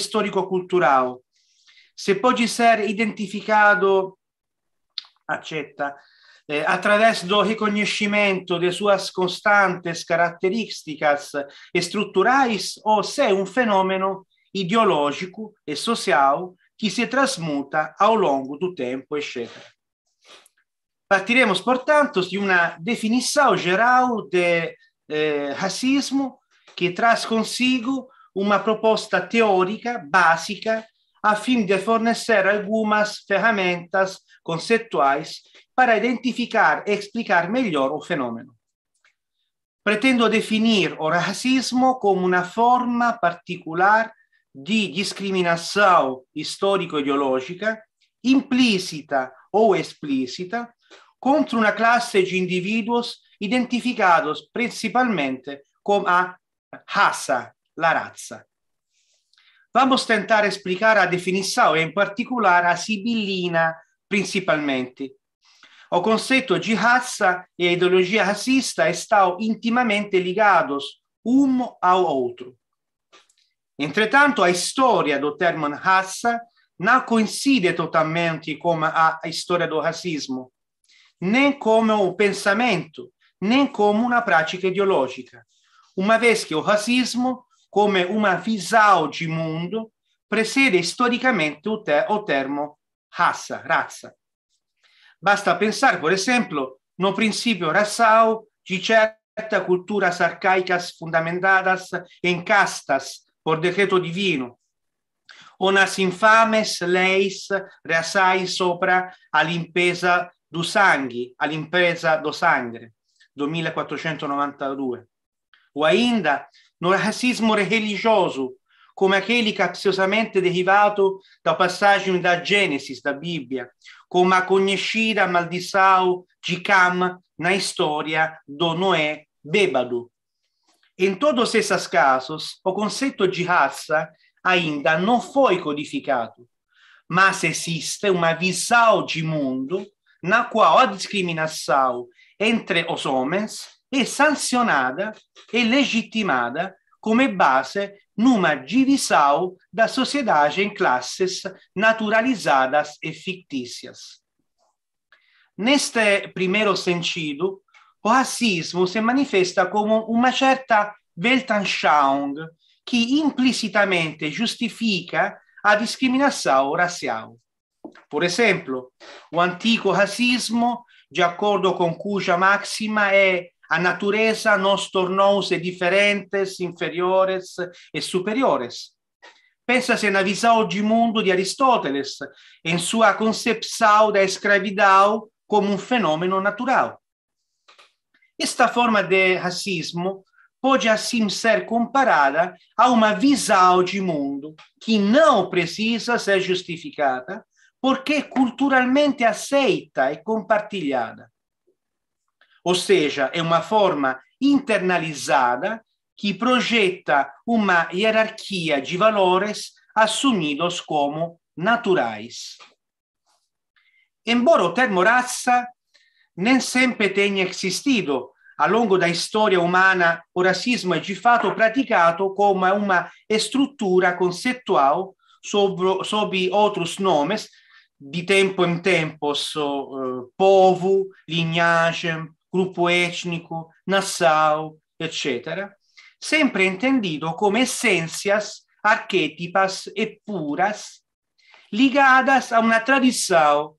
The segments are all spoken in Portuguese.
storico-culturale. Se può essere identificato, accetta, eh, attraverso il riconoscimento delle sue costanti caratteristiche e strutturali o se è un fenomeno ideologico e sociale che si trasmuta a lungo del tempo, eccetera. Partiremo, portanto, di una definizione generale del eh, razzismo che tras consigo una proposta teorica básica a fin de fornecer algunas ferramentas conceptuais para identificar e explicar melhor o fenômeno. Pretendo definir o racismo como una forma particular di discriminação histórico-ideológica, implícita o explícita, contra una classe di individuos identificados principalmente como a raça, la razza. Vamos tentar explicar a definição, e in particolare a sibillina principalmente. O concetto di raça e a ideologia racista estão intimamente ligados um ao outro. Entretanto, a storia do termo raça non coincide totalmente con a storia do racismo, né come un pensamento, né come una pratica ideológica, uma vez che o racismo come uma visão de mundo precede historicamente o, te o termo raça, razza. Basta pensare, per esempio, no princípio racial de certas culturas arcaicas fundamentadas em castas por decreto divino, ou nas infames leis raciais sopra a limpeza do sangue, a limpeza do sangue, do 1492. Ou ainda no racismo religioso, come aquele capziosamente derivato da passaggi da Gênesis, da Bibbia, come a conhecida Maldissau de Cam na história do Noé Bebado. Em todos esses casos, o conceito de raça ainda não foi codificado, mas existe uma visão de mundo na qual a discriminação entre os homens è sanzionata e legittimata come base numa divisau da sociedade in classes naturalizadas e fictícias. Neste primeiro sentido, o racismo se manifesta como uma certa Weltanschauung que implicitamente justifica a discriminação racial. Por exemplo, o antigo racismo, de acordo com cuja máxima é A natureza nos tornou-se diferentes, inferiores e superiores. Pensa-se na visão de mundo de Aristóteles, em sua concepção da escravidão como um fenômeno natural. Esta forma de racismo pode assim ser comparada a uma visão de mundo que não precisa ser justificada, porque culturalmente aceita e compartilhada. ossia è una forma internalizzata che progetta una hierarchia di valores assumidos como naturais. Embora il termo razza non sempre tenga esistito, a lungo da storia umana, o racismo è di fatto praticato come una struttura concettuale sopra altri nomi di tempo in tempo, so, eh, povo, lignagem, gruppo etnico, Nassau, eccetera, sempre entendido come essenzias, archetipas e puras, ligadas a una tradizione,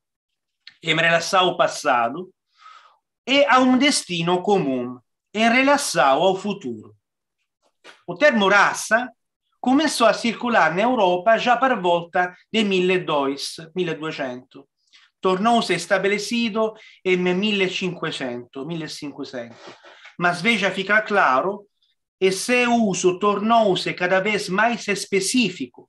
in relazione ao passado, e a un um destino comune, in relazione al futuro. Il termo razza cominciò a circolare in Europa já para a volta de 1200, 1200 tornouse estabelecido en 1500, 1500. Ma veja fica claro, e se uso tornou-se cada vez mais específico,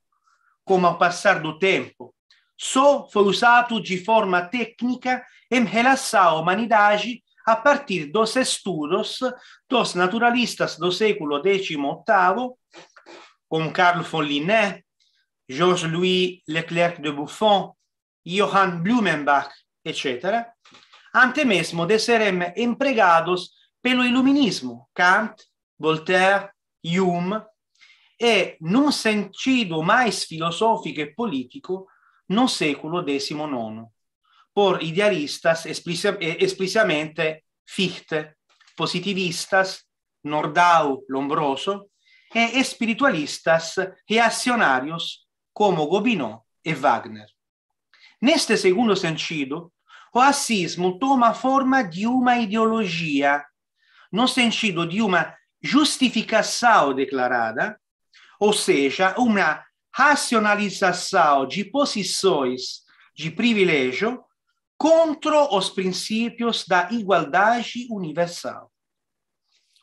como ao passar do tempo. Só foi usado de forma técnica em relação à humanidade a partir dos estudos dos naturalistas do século XVIII, como Carl von Linné, Georges-Louis Leclerc de Buffon, Johann Blumenbach, eccetera, ante mesmo de serem empregados pelo Illuminismo, Kant, Voltaire, Hume, e non sentido mais filosofico e politico no secolo XIX, por idealistas esplicitamente Fichte, positivistas Nordau Lombroso e espiritualistas reazionarios como Gobineau e Wagner. Neste segundo sentido, o racismo toma a forma de uma ideologia, no sentido de uma justificação declarada, ou seja, uma racionalização de posições de privilégio contra os princípios da igualdade universal.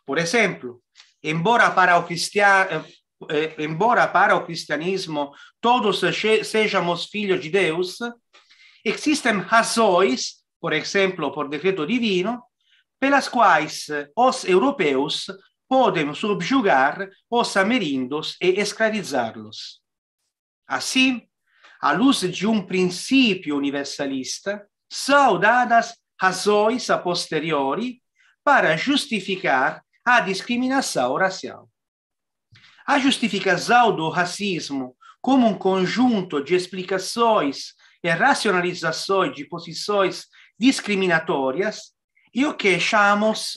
Por exemplo, embora para o, eh, embora para o cristianismo todos sejamos filhos de Deus, Existem razões, por exemplo, por decreto divino, pelas quais os europeus podem subjugar os amerindos e escravizá-los. Assim, à luz de um princípio universalista, são dadas razões a posteriori para justificar a discriminação racial. A justificação do racismo como um conjunto de explicações racionalizações de posições discriminatórias e o que chamamos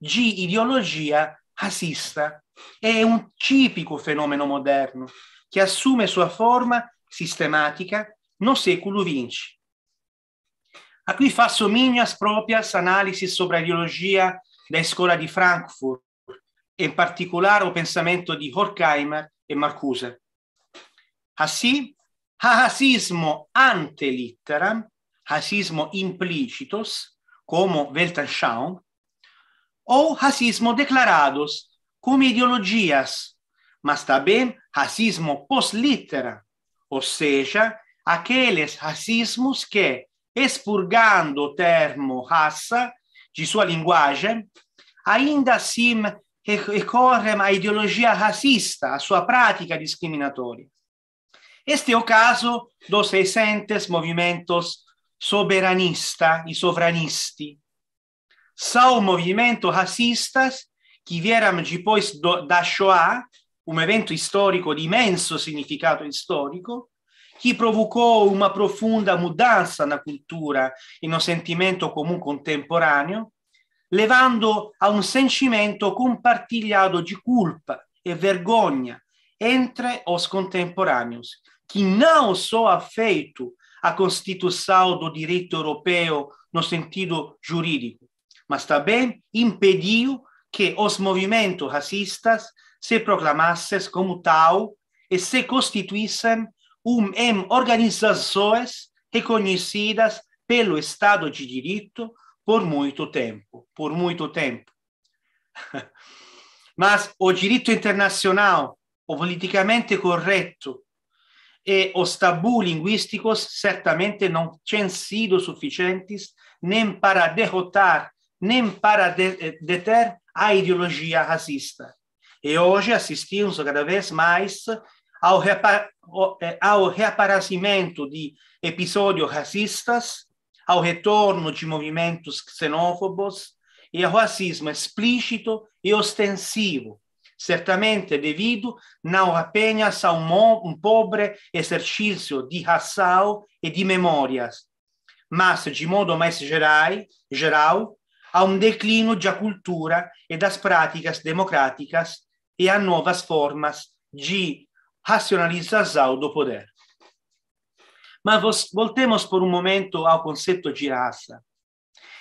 de ideologia racista. È un tipico fenomeno moderno che assume sua forma sistematica no século XX. A cui faço minhas próprias analisi sobre ideologia da scuola di Frankfurt, in particolare o pensamento di Horkheimer e Marcuse. Assì, hasismo ante litteram, racismo implicitus, como Weltanschauung, ou racismo declarados, como ideologias, mas também racismo pós ou seja, aqueles racismos que, expurgando o termo raça de sua linguagem, ainda assim recorrem à ideologia racista, à sua prática discriminatória. Este é o caso dos recentes movimentos soberanistas e sovranistas. São movimentos racistas que vieram depois do, da Shoah, um evento histórico de imenso significado histórico, que provocou uma profunda mudança na cultura e no sentimento comum contemporâneo, levando a um sentimento compartilhado de culpa e vergonha entre os contemporâneos, que não só afeito à Constituição do direito europeu no sentido jurídico, mas também impediu que os movimentos racistas se proclamassem como tal e se constituíssem um, em organizações reconhecidas pelo Estado de Direito por muito tempo, por muito tempo. Mas o direito internacional, o politicamente correto, e os tabus linguísticos certamente não têm sido suficientes nem para derrotar, nem para de eh, deter a ideologia racista. E hoje assistimos cada vez mais ao, eh, ao reaparecimento de episódios racistas, ao retorno de movimentos xenófobos e ao racismo explícito e ostensivo Certamente devido não apenas a um, um pobre exercício de razão e de memórias, mas de modo mais geral, geral a um declínio da cultura e das práticas democráticas e a novas formas de racionalização do poder. Mas voltemos por um momento ao conceito de raça.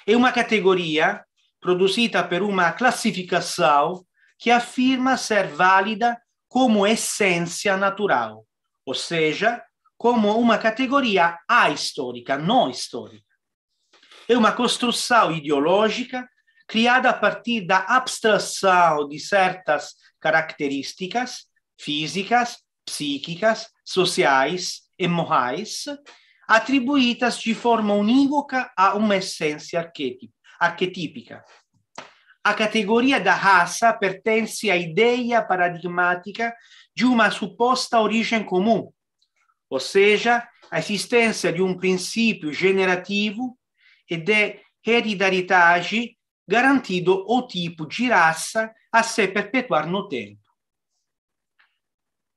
É uma categoria produzida per uma classificação que afirma ser válida como essência natural, ou seja, como uma categoria ahistórica, não histórica. É uma construção ideológica criada a partir da abstração de certas características físicas, psíquicas, sociais e morais, atribuídas de forma unívoca a uma essência arquetípica, a categoria da raça pertence à ideia paradigmática de uma suposta origem comum, ou seja, a existência de um princípio generativo e de hereditariedade garantido ao tipo de raça a se perpetuar no tempo.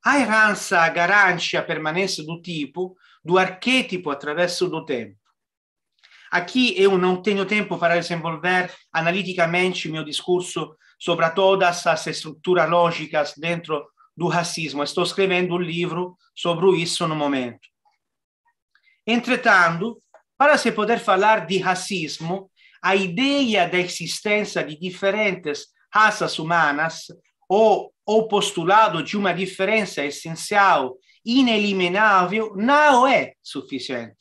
A herança garante a permanência do tipo, do arquétipo através do tempo. Aqui eu não tenho tempo para desenvolver analiticamente meu discurso sobre todas as estruturas lógicas dentro do racismo. Estou escrevendo um livro sobre isso no momento. Entretanto, para se poder falar de racismo, a ideia da existência de diferentes raças humanas ou o postulado de uma diferença essencial ineliminável não é suficiente.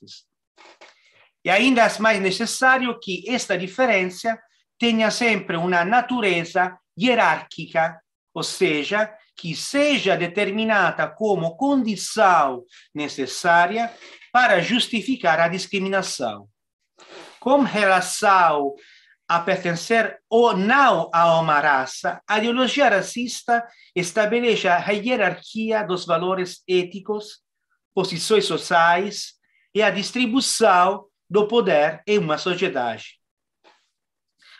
E ainda mais necessário que esta diferença tenha sempre uma natureza hierárquica, ou seja, que seja determinada como condição necessária para justificar a discriminação. Com relação a pertencer ou não a uma raça, a ideologia racista estabelece a hierarquia dos valores éticos, posições sociais e a distribuição do poder em uma sociedade.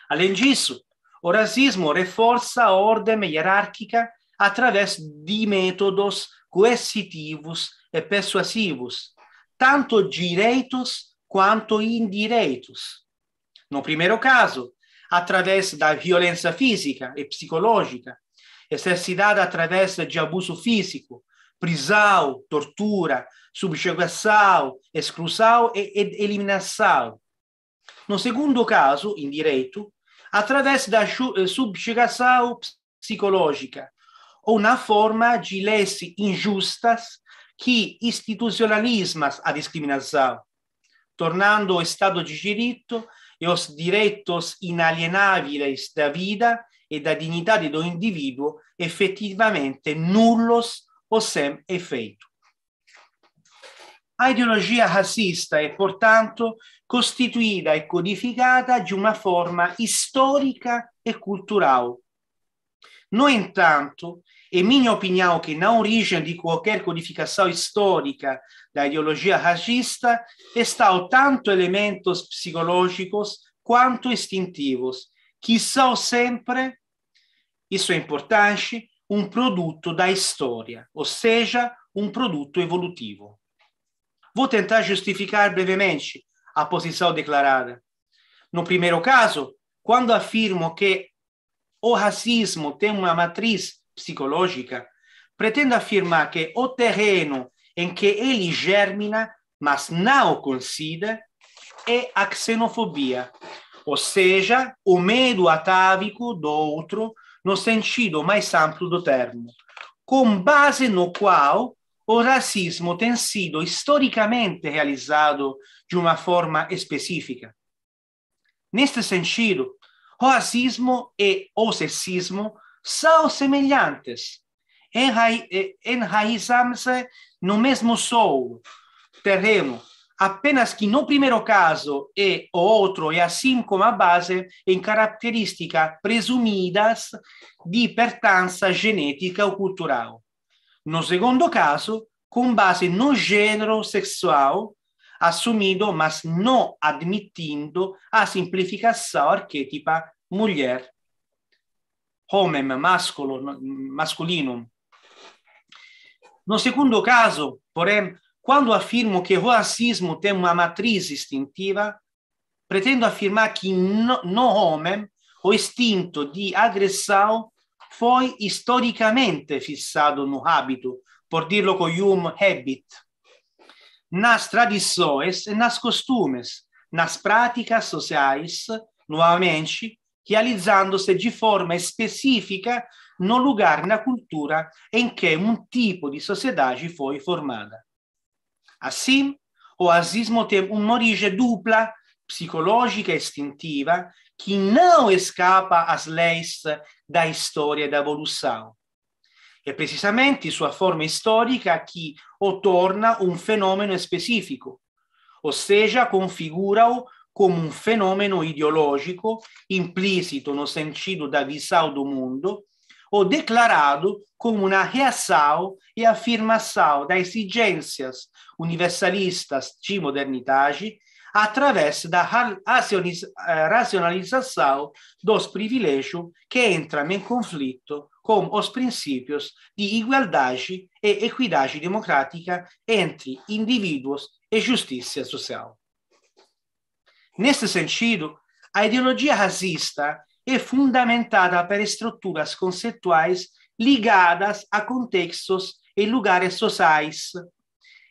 Além disso, o racismo reforça a ordem hierárquica através de métodos coercitivos e persuasivos, tanto direitos quanto indireitos. No primeiro caso, através da violência física e psicológica, exercitada através de abuso físico, prisão, tortura, subjugação, exclusão e, e eliminação. No segundo caso, indireto, através da subjugação eh, psicológica, ou na forma de leis injustas que institucionalizam a discriminação, tornando o Estado de direito e os direitos inalienáveis da vida e da dignidade do indivíduo efetivamente nulos ou sem efeito. a ideologia razzista è portanto costituita e codificata di una forma storica e culturale. Noi intanto, e minha opinião che na origine di qualquer codificazione histórica da ideologia racista estão tanto elementos psicológicos quanto instintivos, que são sempre, isso è importante, un prodotto da storia, ossia un prodotto evolutivo. Vou tentar justificar brevemente a posição declarada. No primeiro caso, quando afirmo que o racismo tem uma matriz psicológica, pretendo afirmar que o terreno em que ele germina, mas não o concida, é a xenofobia, ou seja, o medo atávico do outro no sentido mais amplo do termo, com base no qual o racismo tem sido historicamente realizado de uma forma específica. Neste sentido, o racismo e o sexismo são semelhantes, enraizam-se no mesmo solo, terreno, apenas que no primeiro caso é o outro é assim como a base em características presumidas de pertença genética ou cultural. No segundo caso, com base no género sexual assumido, mas não admitindo a simplificação arquétipa mulher. Homem, masculo, masculino. No segundo caso, porém, quando afirmo que o racismo tem uma matriz instintiva, pretendo afirmar que no, no homem o instinto de agressão foi historicamente fissato no hábito, por dirlo con um habit. Nas tradições e nas costumes, nas práticas sociais, nuovamente, se di forma específica no lugar na cultura em que um tipo de sociedade foi formada. Assim, o asismo tem uma origem dupla, psicológica e istintiva, que não escapa às leis da história da evolução. É precisamente sua forma histórica que o torna um fenômeno específico, ou seja, configura-o como um fenômeno ideológico implícito no sentido da visão do mundo, ou declarado como uma reação e afirmação das exigências universalistas de modernidade através da racionalização eh, dos privilégios que entram em conflito com os princípios de igualdade e equidade democrática entre indivíduos e justiça social. Nesse sentido, a ideologia racista é fundamentada por estruturas conceituais ligadas a contextos e lugares sociais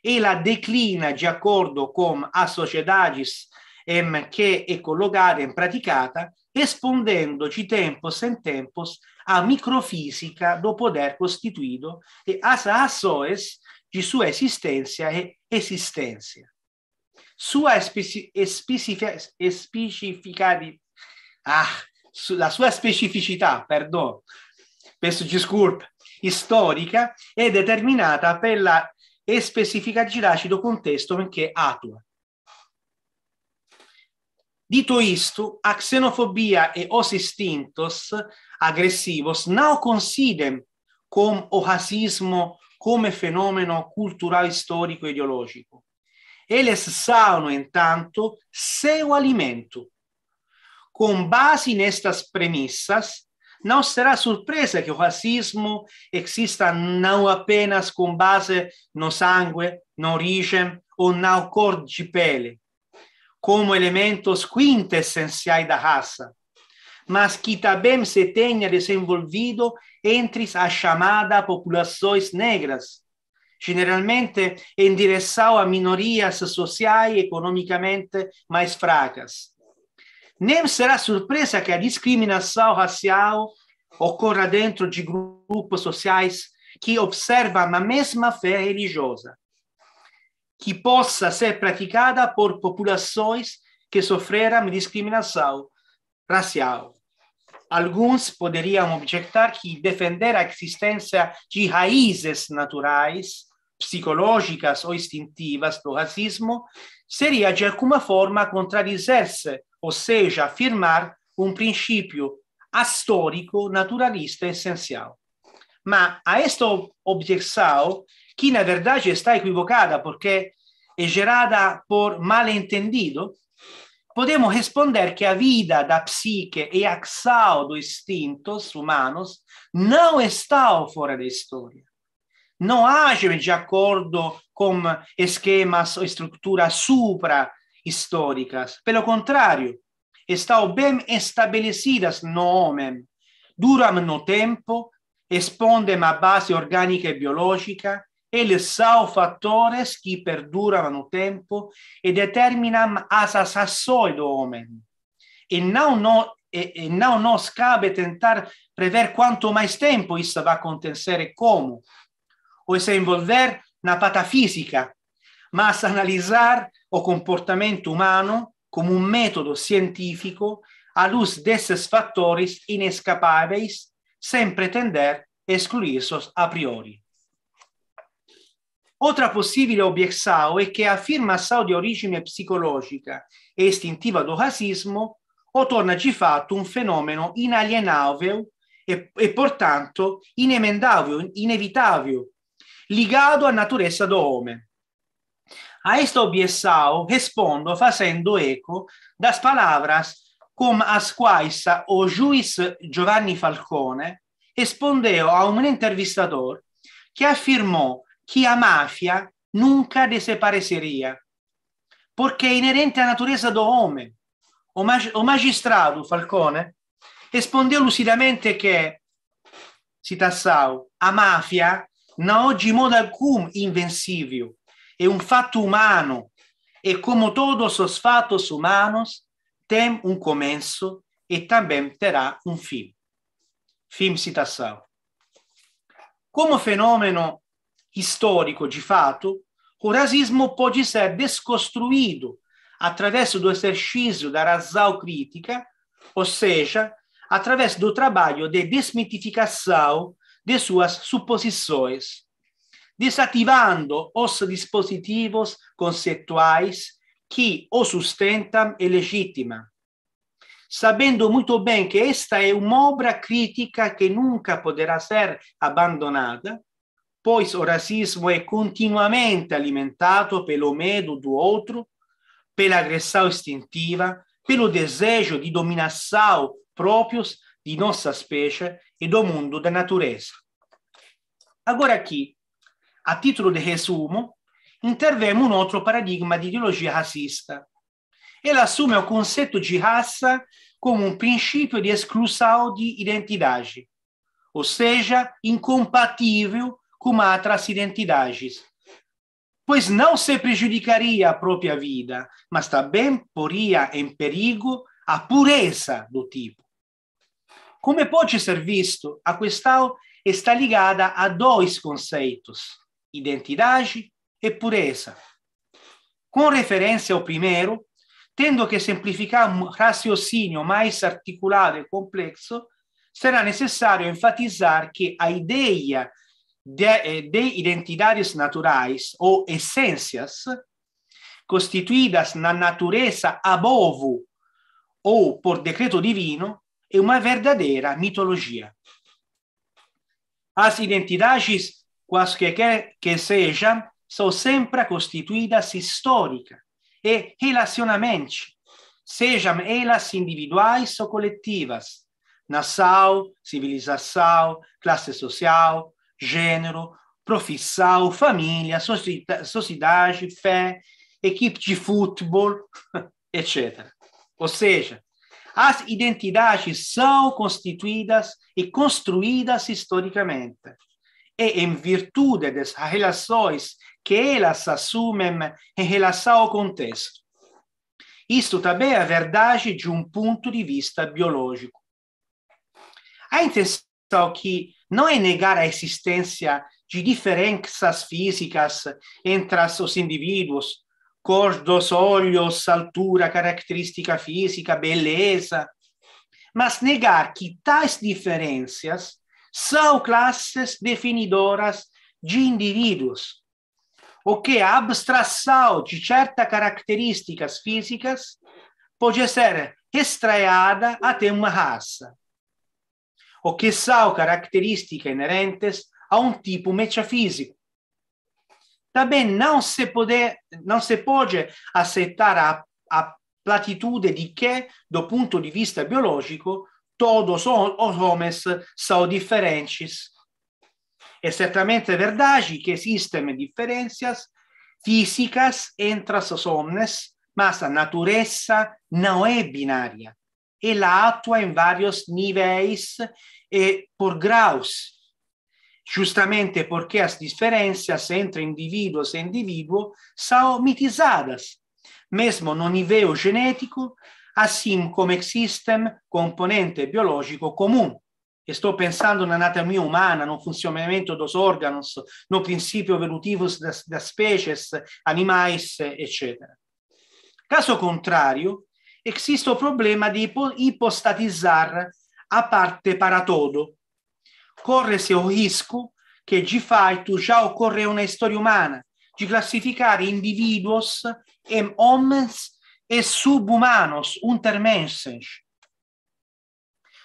e la declina di accordo con a sociedades ehm, che è collocata e praticata, espondendoci tempos in tempos a microfisica do poder costituito e as a soes di sua esistenza e esistenza. Sua specifica, especific- especificati ah, la sua specificità, perdono, questo disculpe, storica è determinata per la e specifica giracido contesto è atua. Dito isto, a xenofobia e os instintos aggressivos non considem com o racismo come fenomeno culturale, storico e ideologico. Eles saono intanto seu alimento. Con base nestas premissas, não será surpresa que o racismo exista não apenas com base no sangue, na origem ou na cor de pele, como elementos quintessenciais da raça, mas que também se tenha desenvolvido entre as chamadas populações negras, generalmente em direção a minorias sociais e economicamente mais fracas nem será surpresa que a discriminação racial ocorra dentro de grupos sociais que observam a mesma fé religiosa, que possa ser praticada por populações que sofreram discriminação racial. Alguns poderiam objetar que defender a existência de raízes naturais, psicológicas ou instintivas do racismo seria de alguma forma contradizer-se ou seja, afirmar um princípio histórico naturalista essencial. Mas a esta objeção, que na verdade está equivocada porque é gerada por malentendido, podemos responder que a vida da psique e a ação dos instintos humanos não está fora da história. Não há, de acordo com esquemas ou estruturas supra históricas. Pelo contrario, estão bem estabelecidas no homem, duram no tempo, expondem à base orgânica e biológica, eles são fatores que perduram no tempo e determinam as ações do homem. E não, no, e, e não nos cabe tentar prever quanto mais tempo isso vai acontecer e como, ou se envolver na patafísica, mas analizar o comportamento humano como un metodo científico a luz desses fatores inescapáveis, sem pretender excluirlos a priori. Otra possibile obieção è che a afirmação de origine psicológica e instintiva do racismo torna di fatto un fenomeno inalienável e, e portanto inemendável, inevitável, ligado à natureza do homem. A questo Biesao rispondo facendo eco das palavras cum as quais o juiz Giovanni Falcone respondeu a un entrevistador che affermò che a mafia nunca desapareceria, perché è inerente alla natureza do homem. O, mag o magistrado Falcone rispondeu lucidamente que, citação, a mafia non é de modo alcun invencível, é um fato humano. E como todos os fatos humanos, tem um começo e também terá um fim. Fim citação. Como fenômeno histórico de fato, o racismo pode ser desconstruído através do exercício da razão crítica, ou seja, através do trabalho de desmitificação de suas suposições, desativando os dispositivos conceptuais che o sustentam e legitimam, sabendo molto bene che questa è uma obra crítica que nunca poderá essere abbandonata, pois o racismo è continuamente alimentato pelo medo do outro, pela agressão instintiva, pelo desejo di dominação proprios di nostra specie e do mondo da natureza. Agora aqui, a título de resumo, intervém um outro paradigma de ideologia racista. Ela assume o conceito de raça como um princípio de exclusão de identidade, ou seja, incompatível com outras identidades, pois não se prejudicaria a própria vida, mas também poria em perigo a pureza do tipo. Como pode ser visto, a questão está ligada a dois conceitos identidade e pureza. Com referência ao primeiro, tendo que simplificar um raciocínio mais articulado e complexo, será necessário enfatizar que a ideia de, eh, de identidades naturais ou essências constituídas na natureza abovo ou por decreto divino é uma verdadeira mitologia. As identidades que que seja, são sempre constituídas histórica e relacionamente, sejam elas individuais ou coletivas, nação, civilização, classe social, gênero, profissão, família, sociedade, fé, equipe de futebol, etc. Ou seja, as identidades são constituídas e construídas historicamente é em virtude das relações que elas assumem em relação ao contexto. Isto também é verdade de um ponto de vista biológico. A intenção aqui não é negar a existência de diferenças físicas entre os indivíduos, cor, dos olhos, altura, característica física, beleza, mas negar que tais diferenças são classes definidoras de indivíduos, o que a abstração de certas características físicas pode ser extraída até uma raça, o que são características inerentes a um tipo metafísico. Também não se pode, não se pode aceitar a, a platitude de que do ponto de vista biológico todos os homens são diferentes. É certamente verdade que existem diferenças físicas entre os homens, mas a natureza não é binária. Ela atua em vários níveis e por graus. Justamente porque as diferenças entre indivíduos e indivíduo são mitizadas. Mesmo no nível genético, assim come existem componente biológico comum. Estou pensando na anatomia humana, no funcionamento dos órgãos, no princípio evolutivo das, das espécies, animais, etc. Caso contrário, existe o problema de hipostatizar a parte para todo. Corre-se o risco que, de fato, já ocorreu na história humana de classificar indivíduos em homens e subhumanos untermenschens.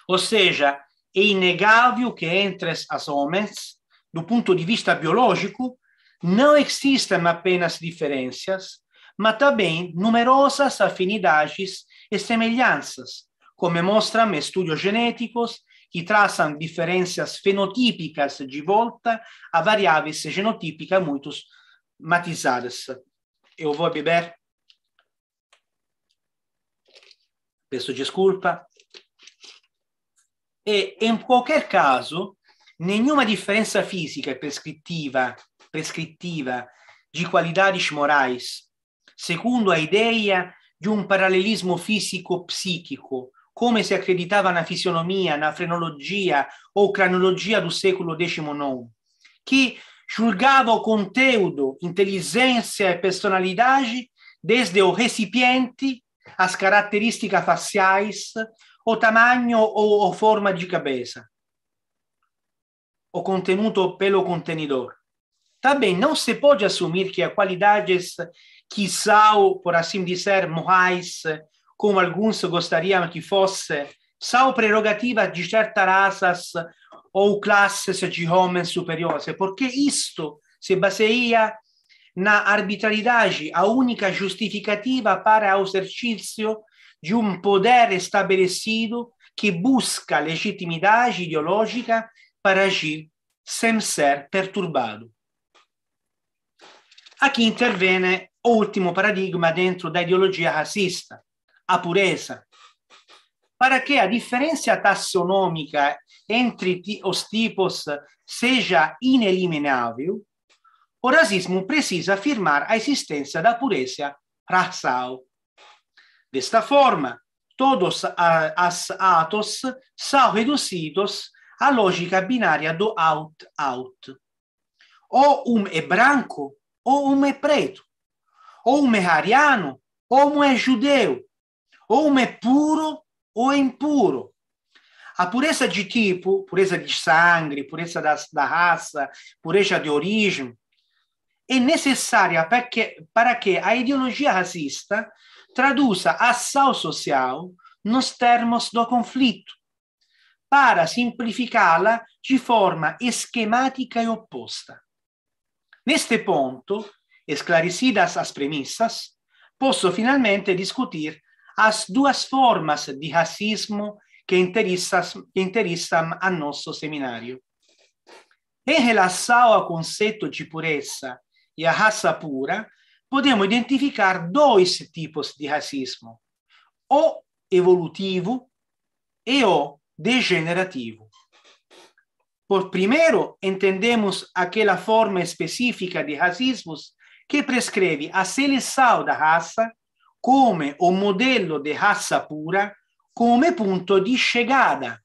Ou seja, é inegável que entre as homens, do ponto de vista biológico, não existem apenas diferenças, mas também numerosas afinidades e semelhanças, como mostram estudos genéticos que traçam diferenças fenotípicas de volta a variáveis genotípicas muito matizadas. Eu vou beber Questo disculpa. E in qualche caso, nessuna differenza fisica e prescrittiva, prescrittiva di qualidades morais, secondo l'idea di un parallelismo fisico-psichico, come si accreditava na fisionomia, na frenologia o cranologia do século XIX, que julgava o conteúdo, inteligência e personalidade desde o recipienti as características faciais, o tamanho ou, forma de cabeça, o contenuto pelo contenedor. Também não se pode assumir que a qualidades que são, por assim dizer, morais, como alguns gostariam que fosse, são prerrogativas de certas raças ou classes de homens superiores, porque isto se baseia na arbitrariedade, a única justificativa para o exercício de um poder estabelecido que busca legitimidade ideológica para agir sem ser perturbado. Aqui intervém o último paradigma dentro da ideologia racista, a pureza. Para que a diferença taxonômica entre os tipos seja ineliminável, o racismo precisa afirmar a existência da pureza racial. Desta forma, todos os atos são reduzidos à lógica binária do out-out. Ou um é branco, ou um é preto. Ou um é ariano, ou um é judeu. Ou um é puro, ou é impuro. A pureza de tipo, pureza de sangue, pureza da, da raça, pureza de origem, è necessaria perché que, a ideologia racista traduza a ação social nos termos do conflito, para simplificá-la de forma esquemática e oposta. Neste ponto, esclarecidas as premissas, posso finalmente discutir as duas formas de racismo que interessam, que interessam a nosso seminário. Em relação ao conceito de pureza e a razza pura, possiamo identificare dois tipos di racismo, o evolutivo e o degenerativo. Por primeiro, entendemos aquela forma específica de racismo que prescreve a seleção da raça come o modello di razza pura come punto di chegada.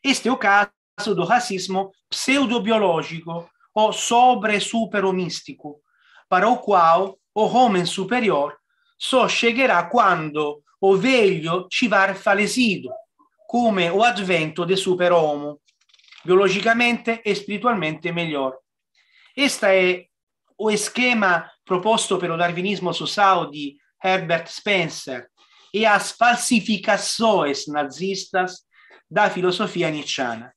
Este é o caso do racismo pseudobiológico o sobre supero mistico, para o qual o homem superior só chegará quando o veglio ci var falesido, come o advento de superomo, biologicamente e spiritualmente melhor. Esta è o schema proposto per lo darwinismo sociale di Herbert Spencer e as falsificações nazistas da filosofia nietzschiana.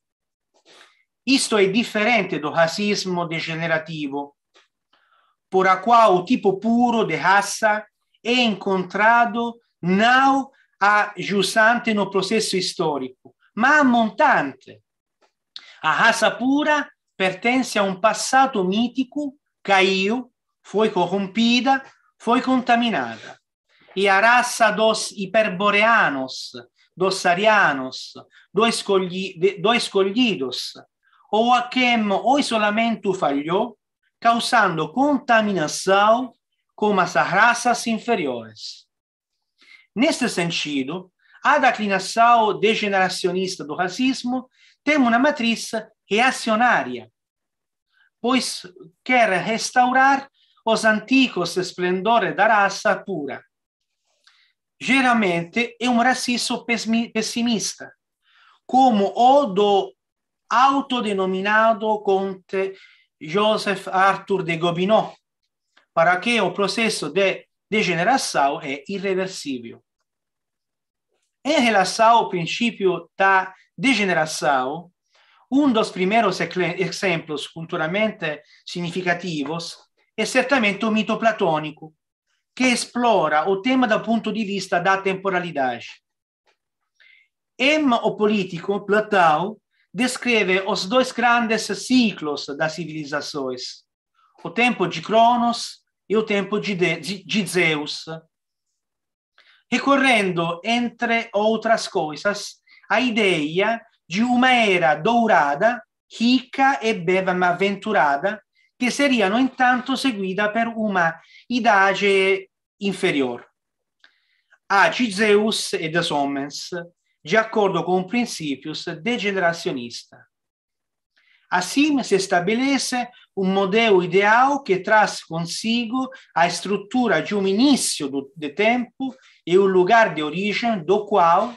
Isto è differente do racismo degenerativo, por a qual o tipo puro de raça è encontrado não ajustante no processo histórico, mas montante. A raça pura pertence a um passato mítico, caiu, foi corrompida, foi contaminada. E a raça dos hiperboreanos, dos arianos, dos, escolhi, dos escolhidos, ou a quem o isolamento falhou, causando contaminação com as raças inferiores. Neste sentido, a declinação degeneracionista do racismo tem uma matriz reacionária, pois quer restaurar os antigos esplendores da raça pura. Geralmente é um racismo pessimista, como o do autodenominato conte Joseph Arthur de Gobineau, para che o processo de degenerazione è irreversibile. Em relação al principio da degenerazione, uno dei primi esempi culturalmente significativi è certamente il mito platônico, che explora o tema dal punto di vista della temporalità. Em o politico, Platão descreve os dois grandes ciclos das civilizações, o tempo de Cronos e o tempo de, de, de Zeus, recorrendo, entre outras coisas, à ideia de uma era dourada, rica e bem-aventurada, que seria, no entanto seguida por uma idade inferior. A Zeus e de homens, de acordo com princípios degeneracionistas. Assim, se estabelece um modelo ideal que traz consigo a estrutura de um início do, de tempo e o um lugar de origem do qual,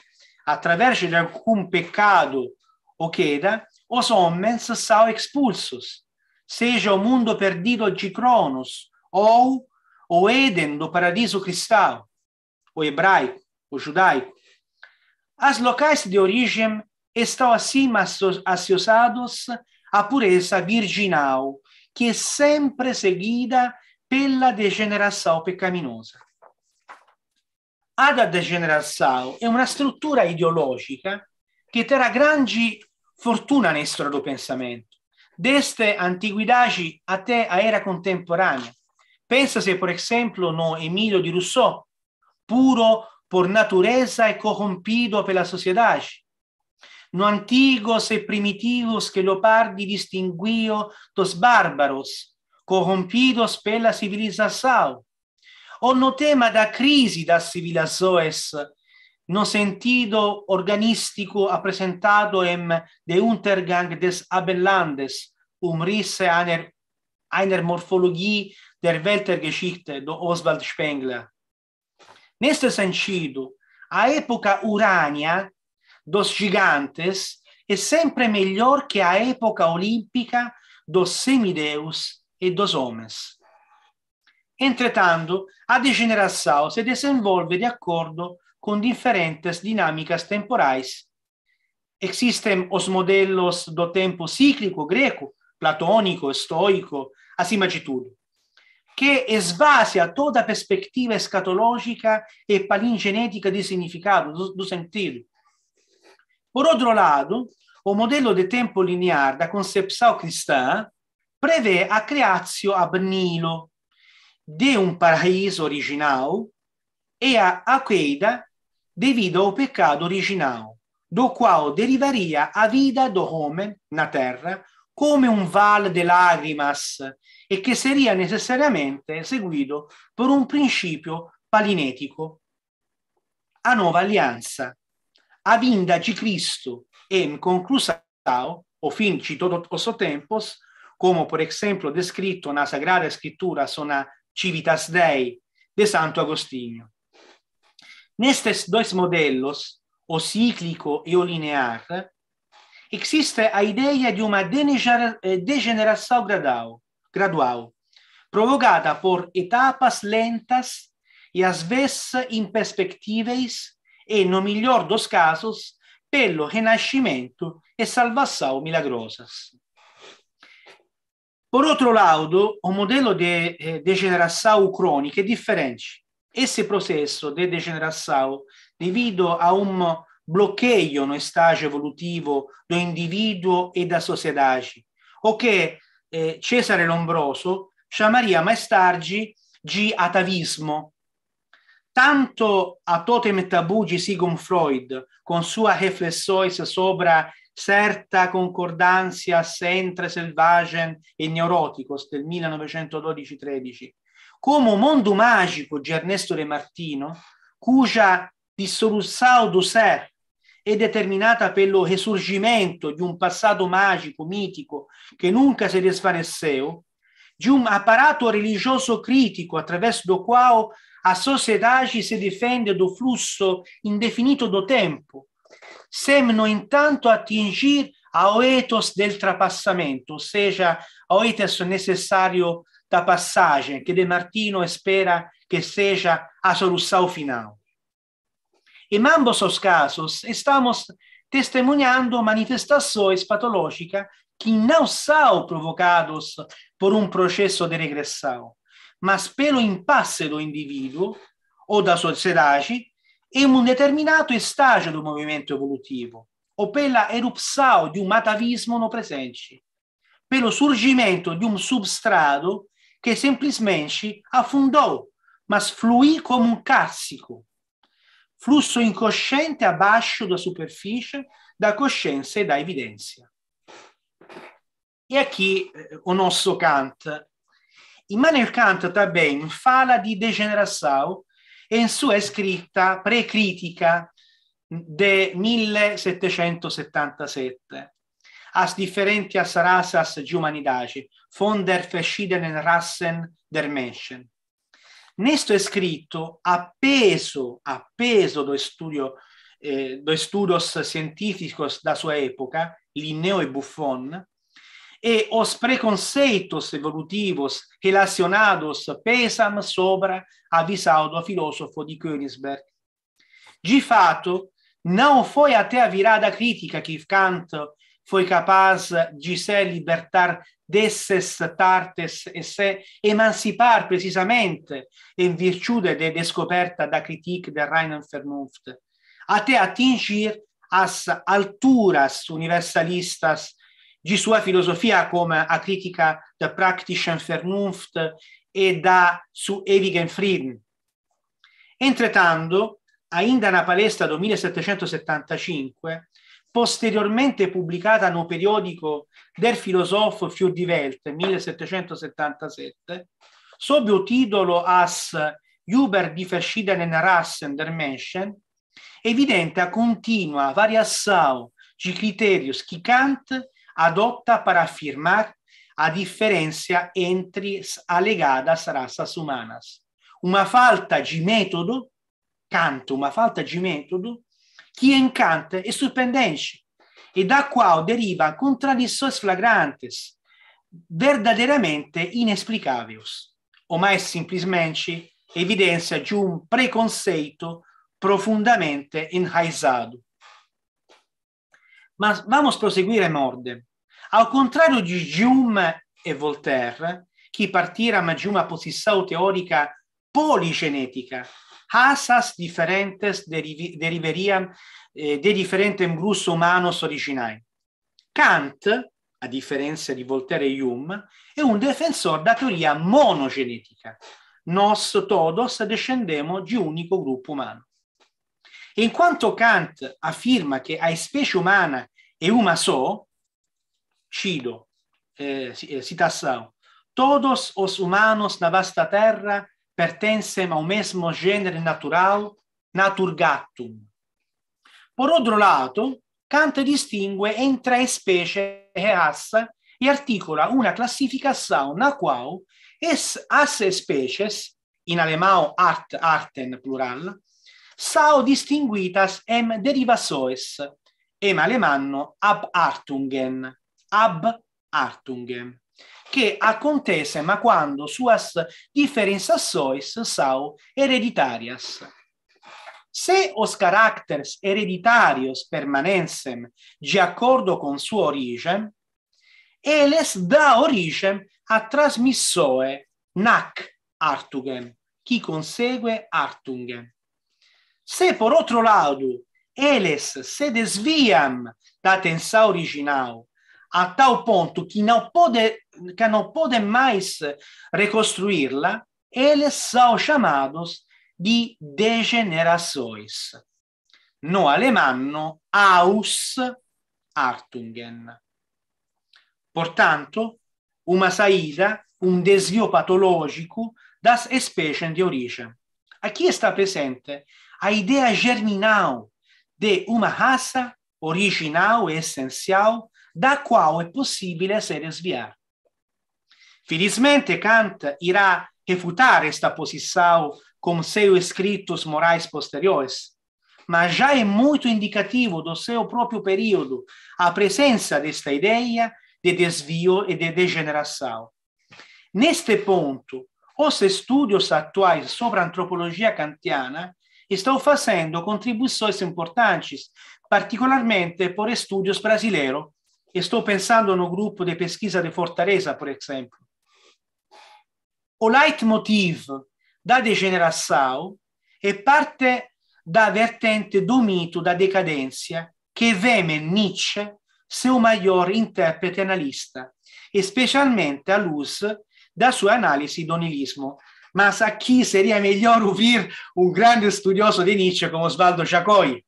através de algum pecado ou queda, os homens são expulsos, seja o mundo perdido de Cronos ou o Éden do paraíso cristão, o hebraico, o judaico. As locais de origem estão acima associados à pureza virginal, que é sempre seguida pela degeneração pecaminosa. A da degeneração é uma estrutura ideológica que terá grande fortuna na história do pensamento, desde a antiguidade até a era contemporânea. Pensa-se, por exemplo, no Emílio de Rousseau, puro por natureza é corrompido pela sociedade. No antigos e primitivos que Leopardi distinguiu dos bárbaros, corrompidos pela civilização. Ou no tema da crise das civilizações, no sentido organístico apresentado em De Untergang des Abellandes, um risse einer, einer Morphologie der Weltergeschichte, do Oswald Spengler. Neste sentido, a época urânia dos gigantes é sempre melhor que a época olímpica dos semideus e dos homens. Entretanto, a degeneração se desenvolve de acordo com diferentes dinâmicas temporais. Existem os modelos do tempo cíclico greco, platônico, estoico, acima de tudo que esvazia tutta a perspectiva escatológica e palingenetica de significato, do, sentire. Por outro lado, o modello de tempo linear da concepção cristã prevê a creatio ab nilo de um paraíso original e a aqueida devido ao pecado original, do qual derivaria a vida do homem na terra come un val de lagrimas e che seria necessariamente seguito per un principio palinetico. A nuova alleanza, avindaci Cristo e in conclusao, o finci todo questo tempos, come per esempio descritto nella Sagrada Scrittura sona Civitas Dei de Santo Agostinio. Nestes dois modellos, o ciclico e o linear, existe a ideia de uma eh, degeneração gradual, gradual provocada por etapas lentas e às vezes imperspectíveis e, no melhor dos casos, pelo renascimento e salvação milagrosas. Por outro lado, o modelo de eh, degeneração crônica é diferente. Esse processo de degeneração, devido a um bloqueiam o stage evolutivo do indivíduo e da sociedade, o che eh, Cesare Lombroso chamaria mais tarde de atavismo. Tanto a totem tabù di Sigmund Freud, con sua reflexões sobre certa concordanza entre selvagem e neuroticos del 1912-13, come mondo magico di Ernesto De Martino, cuja dissolução do ser e determinata per lo resurgimento di un passato magico, mitico, che nunca si desvaneceu, di un apparato religioso critico attraverso do quale a sociedade si difende do flusso indefinito do tempo, semino intanto atingir ao etos del trapassamento, ossia seja, ao ethos necessário da passagem, che De Martino spera che sia a solução finale. Em ambos os casos, estamos testemunhando manifestações patológicas que não são provocadas por um processo de regressão, mas pelo impasse do indivíduo ou da sociedade em um determinado estágio do movimento evolutivo, ou pela erupção de um atavismo no presente, pelo surgimento de um substrato que simplesmente afundou, mas flui como um cássico, flusso incosciente abaixo da superficie, da coscienza e da evidenza. E aqui eh, o nosso Kant. Immanuel Kant também fala de degeneração in sua scritta pré-crítica de 1777. As diferentes raças de humanidade, von der verschiedenen Rassen der Menschen. Nesto è scritto appeso, appeso do studio, eh, do studios scientificos da sua epoca, Linneo e Buffon, e os preconceitos evolutivos relacionados pesam sobra a filosofo di filósofo de Königsberg. De fato, não foi até a virada critica che Kant foi capaz de se libertar desses tartes esse emancipar precisamente in virtude de scoperta da critique del Reinen Vernunft, te atingir as alturas universalistas di sua filosofia come a critica da praktischen Vernunft e da su ewigen Frieden. Entretanto, ainda na palestra do 1775, posteriormente pubblicata in un periodico del filosofo für die Welt 1777, sotto il titolo As Über die verschiedenen Rassen der Menschen, evidente continua variação de critérios que Kant adotta para afirmar a diferença entre as alegadas raças humanas. Uma falta de método, Kant, uma falta de método, chi chiedente e sorprendente. E da qua deriva contraddições flagrantes, verdaderamente inesplicabili, o mais semplicemente evidência de un preconceito profundamente enraizado. Ma vamos proseguire morde. Al contrario di Hume e Voltaire, che partiram de una posizione teorica poligenética, asas diferentes deriverían eh, de differenten grusso humanos originai. Kant, a differenza di Voltaire e Hume, è un difensore da teoria monogenetica. Nos todos descendemos di unico gruppo umano. E in quanto Kant afferma che a specie umana e una so, cido, eh, citasau, eh, todos os humanos na vasta terra pertencem ao mesmo gênero natural, Naturgatum. Por outro lado, Kant distingue entre specie e razza e articola una classificação na qual es, as species, in alemão art, arten plural, sao distinguitas em derivações, em alemanno ab artungen, ab artungen che que ma quando suas diferenciações são hereditárias. Se os caracteres hereditários permanecem de acordo con sua origem, eles dão origem a trasmissões NAC Artungen, chi consegue Artungen. Se, por otro lado, eles se desviam da tensão original a tal ponto que não pode que não pode mais reconstruí-la, eles são chamados de degenerações. No alemão, aus Artungen. Portanto, uma saída, um desvio patológico das espécies de origem. Aqui está presente a ideia germinal de uma raça original e essencial da qual è possibile se sviar. Felizmente Kant irá refutar esta posição com seus escritos morais posteriores, mas já é muito indicativo do seu próprio período a presença desta ideia de desvio e de degeneração. Neste ponto, os estudos atuais sobre a antropologia kantiana estão fazendo contribuições importantes, particularmente por estudos brasileiros E sto pensando a un gruppo di pesquisa di Fortaleza, per esempio. O leitmotiv da degeneração e parte da vertente do mito da decadência che veme Nietzsche seu maior interprete analista, e specialmente à luz da sua analisi do nilismo. Ma a chi seria melhor ouvir un grande studioso di Nietzsche come Osvaldo Giacoi?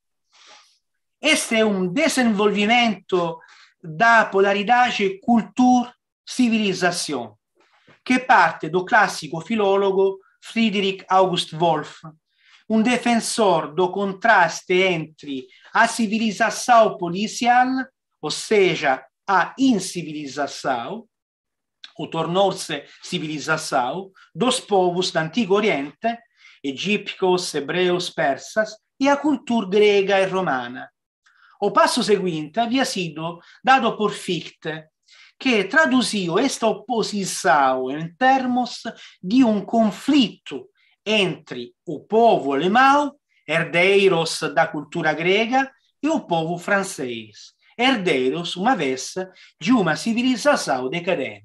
Este è un desenvolvimento da polaridade cultura-civilização, che parte do classico filologo Friedrich August Wolff, un defensor do contraste entre a civilização policial, ou seja, a incivilização, o tornou-se civilização, dos povos do Antigo Oriente, egípcios, hebreus, persas, e a cultura grega e romana, o passo seguente havia sido dado por Fichte, che traduziu esta oposição em termos de um conflito entre o povo alemão, herdeiros da cultura grega, e o povo francês, herdeiros, uma vez, de uma civilização decadente.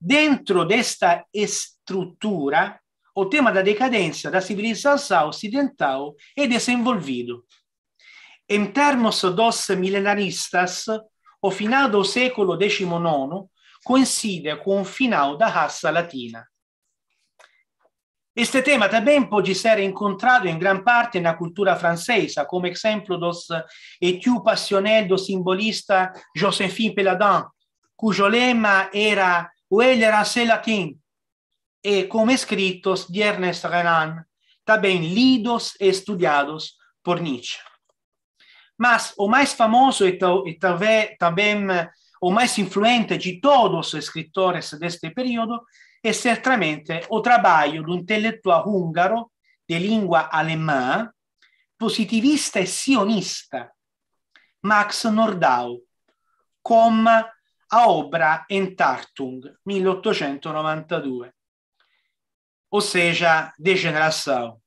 Dentro desta estrutura, o tema da decadência da civilização ocidental é desenvolvido em termos dos milenaristas, o final do século XIX coincide com o final da raça latina. Este tema também pode ser encontrado em grande parte na cultura francesa, como exemplo dos Etudes Passionnels do simbolista Joséphine Peladin, cujo lema era O ele era se latim, e como escritos de Ernest Renan, também lidos e estudados por Nietzsche. mas o mais famoso e, talvez também o mais influente de todos os escritores deste período é certamente o trabalho do intelectual húngaro de língua alemã, positivista e sionista, Max Nordau, com a obra Entartung, 1892, ou seja, Degeneração.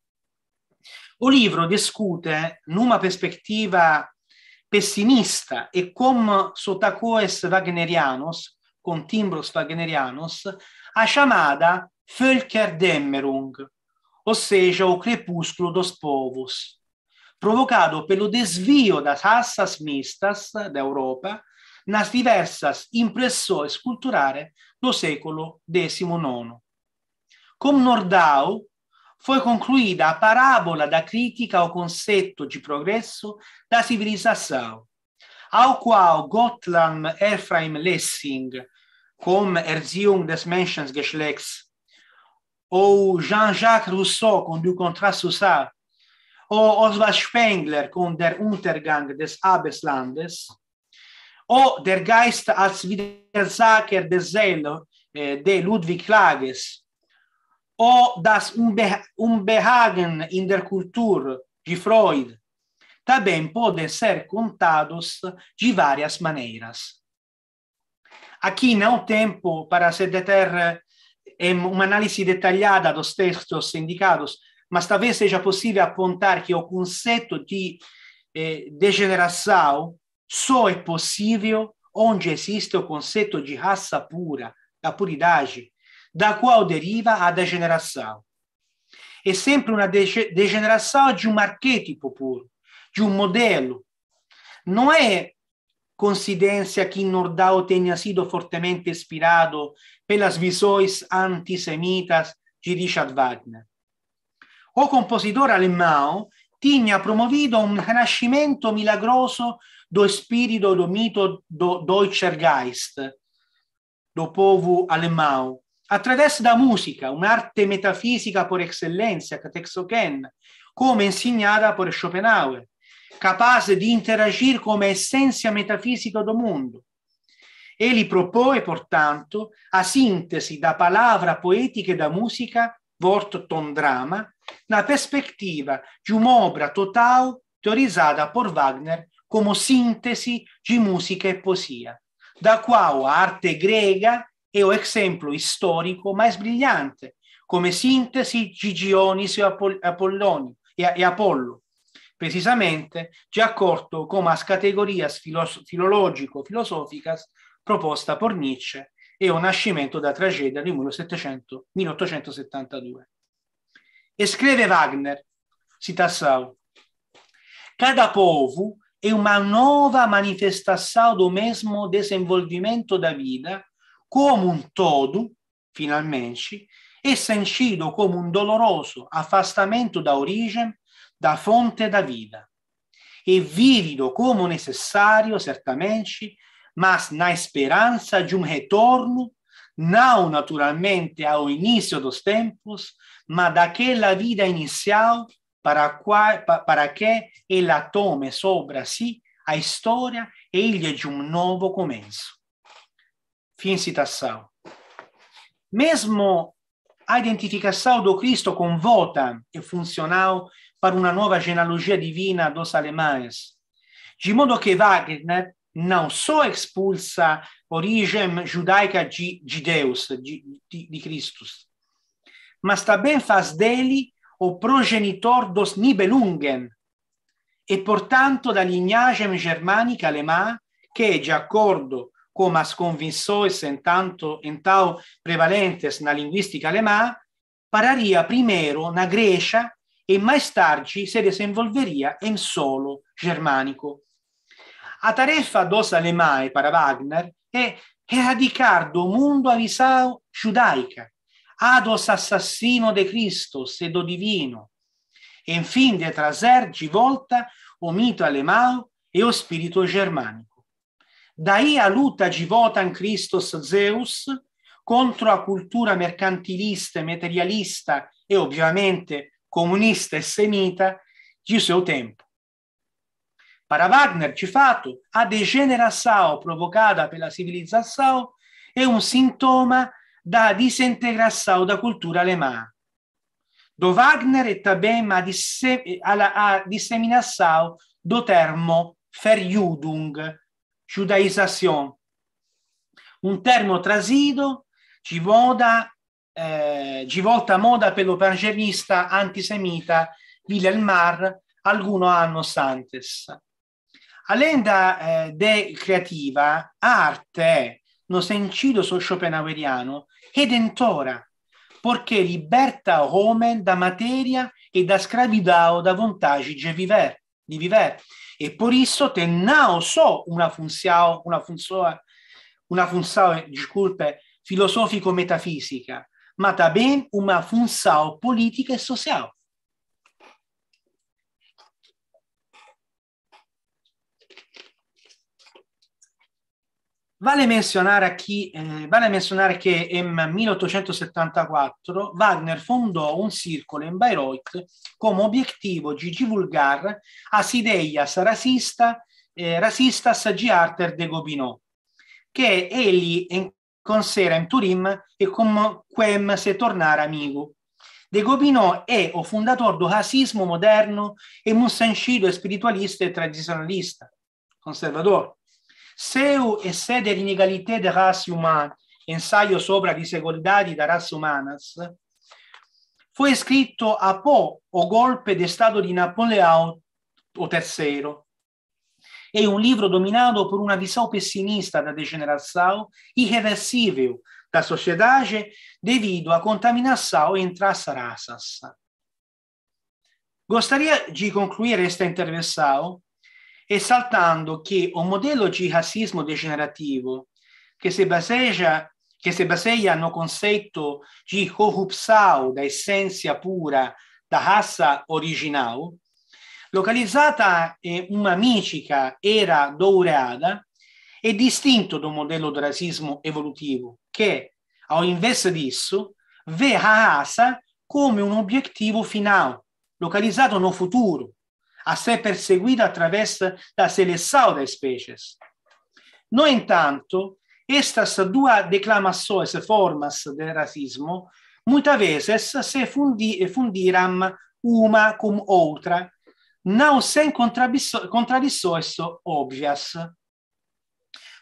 O livro discute numa perspectiva pessimista e com sotacoes wagnerianos, con timbros wagnerianos, a chamada Völkerdämmerung, ou ossia o crepúsculo dos povos, provocato pelo desvio das raças mistas d'Europa nas diversas impressões culturais do século XIX. Com Nordau, foi concluída a parábola da crítica ao conceito de progresso da civilização, ao qual Gottlam Ephraim Lessing, como Erziehung des Menschengeschlechts, ou Jean-Jacques Rousseau com Du Contrat Sousa, ou Oswald Spengler com Der Untergang des Abendlandes, ou Der Geist als Widersacher des Seelen eh, de Ludwig Klages, o das Unbe in der Kultur de Freud também podem ser contados de várias maneiras. Aqui não há tempo para se deter em uma análise detalhada dos textos indicados, mas talvez seja possível apontar que o conceito de eh, degeneração só é possível onde existe o conceito de raça pura, da puridade, da qual deriva a degeneração. É sempre uma degeneração de um arquétipo puro, de um modelo. Não é coincidência que Nordau tenha sido fortemente inspirado pelas visões antissemitas de Richard Wagner. O compositore alemão tinha promovido un rinascimento milagroso do spirito do mito do Deutscher Geist, do povo alemão, attraverso la musica, un'arte metafisica per eccellenza, catexochen, come insegnata por Schopenhauer, capace di interagire come essenza metafisica del mondo. Egli propone, portanto, a sintesi da palavra poetica e da musica, vorto ton drama, la prospettiva di un'opera totale teorizzata por Wagner come sintesi di musica e poesia, da quale arte greca e o esempio storico ma sbrigliante, come sintesi di Dionisio Apollonio e, e Apollo, precisamente già accorto come as categorias filos- filologico-filosoficas proposta por Nietzsche e o Nascimento da tragedia di 1700, 1872. E scrive Wagner, citação, cada povo è una nuova manifestazione do mesmo desenvolvimento da vida como um todo, finalmente, e sentido como um doloroso afastamento da origem, da fonte da vida. E vivido como necessário, certamente, mas na esperança de um retorno, não naturalmente ao início dos tempos, mas daquela vida inicial para, qual, para que ela tome sobre si a história e ilha de um novo começo. finsitação. Mesmo a identificação do Cristo com vota é funcional para uma nova genealogia divina dos alemães, de modo que Wagner não só expulsa a origem judaica de, de Deus, de, de, de Cristo, mas também faz dele o progenitor dos Nibelungen, e portanto da linhagem germânica alemã che, de acordo come as tanto in então, prevalentes na linguistica alemà, pararia primero na Grecia e mai tarde se desenvolveria em solo germanico. A tarefa dos alemães para Wagner è erradicar do mundo a giudaica, ados assassino de Cristo e do divino, e, enfim, de trazer de volta o mito alemão e o spirito germanico. Daia luta givotan Christos Zeus contro la cultura mercantilista, materialista e ovviamente comunista e semita di suo tempo. Para Wagner, di fatto, a degeneração provocata per la civilizzazione è un sintoma da disintegração da cultura alemã. Do Wagner e também a, disse, a, a disseminação do termo Verjudung, judaïsation, un termine trasito givoda, eh, givolta moda per lo l'opangernista antisemita Wilhelm Marr alcuno anno santes. All'enda eh, de creativa arte eh, non sentito so schopenhaueriano redentora, perché liberta homen da materia e da sgravidao da vantaggi di viver, di viver e por isso tem não só uma função, uma função, uma função, desculpe, filosófico-metafísica, mas também uma função política e social. Vale menzionare, a chi, eh, vale menzionare che nel 1874 Wagner fondò un circolo in Bayreuth come obiettivo di divulgar as ideias rasista, eh, rasistas giarter de Gobineau, che egli consera in Turim e con quem se tornare amico. De Gobineau è o fondatore del racismo moderno e un senscido spiritualista e tradizionalista, conservatore Seu e sede l'inegalità de race humana, ensaio sopra a desigualdade da raça humanas, foi escrito após o golpe de stato di Napoleão III. È un libro dominato per una visão pessimista da degenerazione, irreversibile da sociedade devido a contaminação entre as raças. Gostaria di concluir questa intervenção esaltando che un modello di razzismo degenerativo che si baseja, che si baseja no conceito de corrupção da essência pura da razza original, localizzata in una mitica era dourada, è distinto da un modello di razzismo evolutivo che, ao invés disso, vede la razza come un obiettivo finale, localizzato no futuro, a ser perseguita attraverso la selezione delle specie. No entanto, estas duas declamações formas del racismo muitas vezes se fundiram una com outra, non sem contraddizioni óbvias.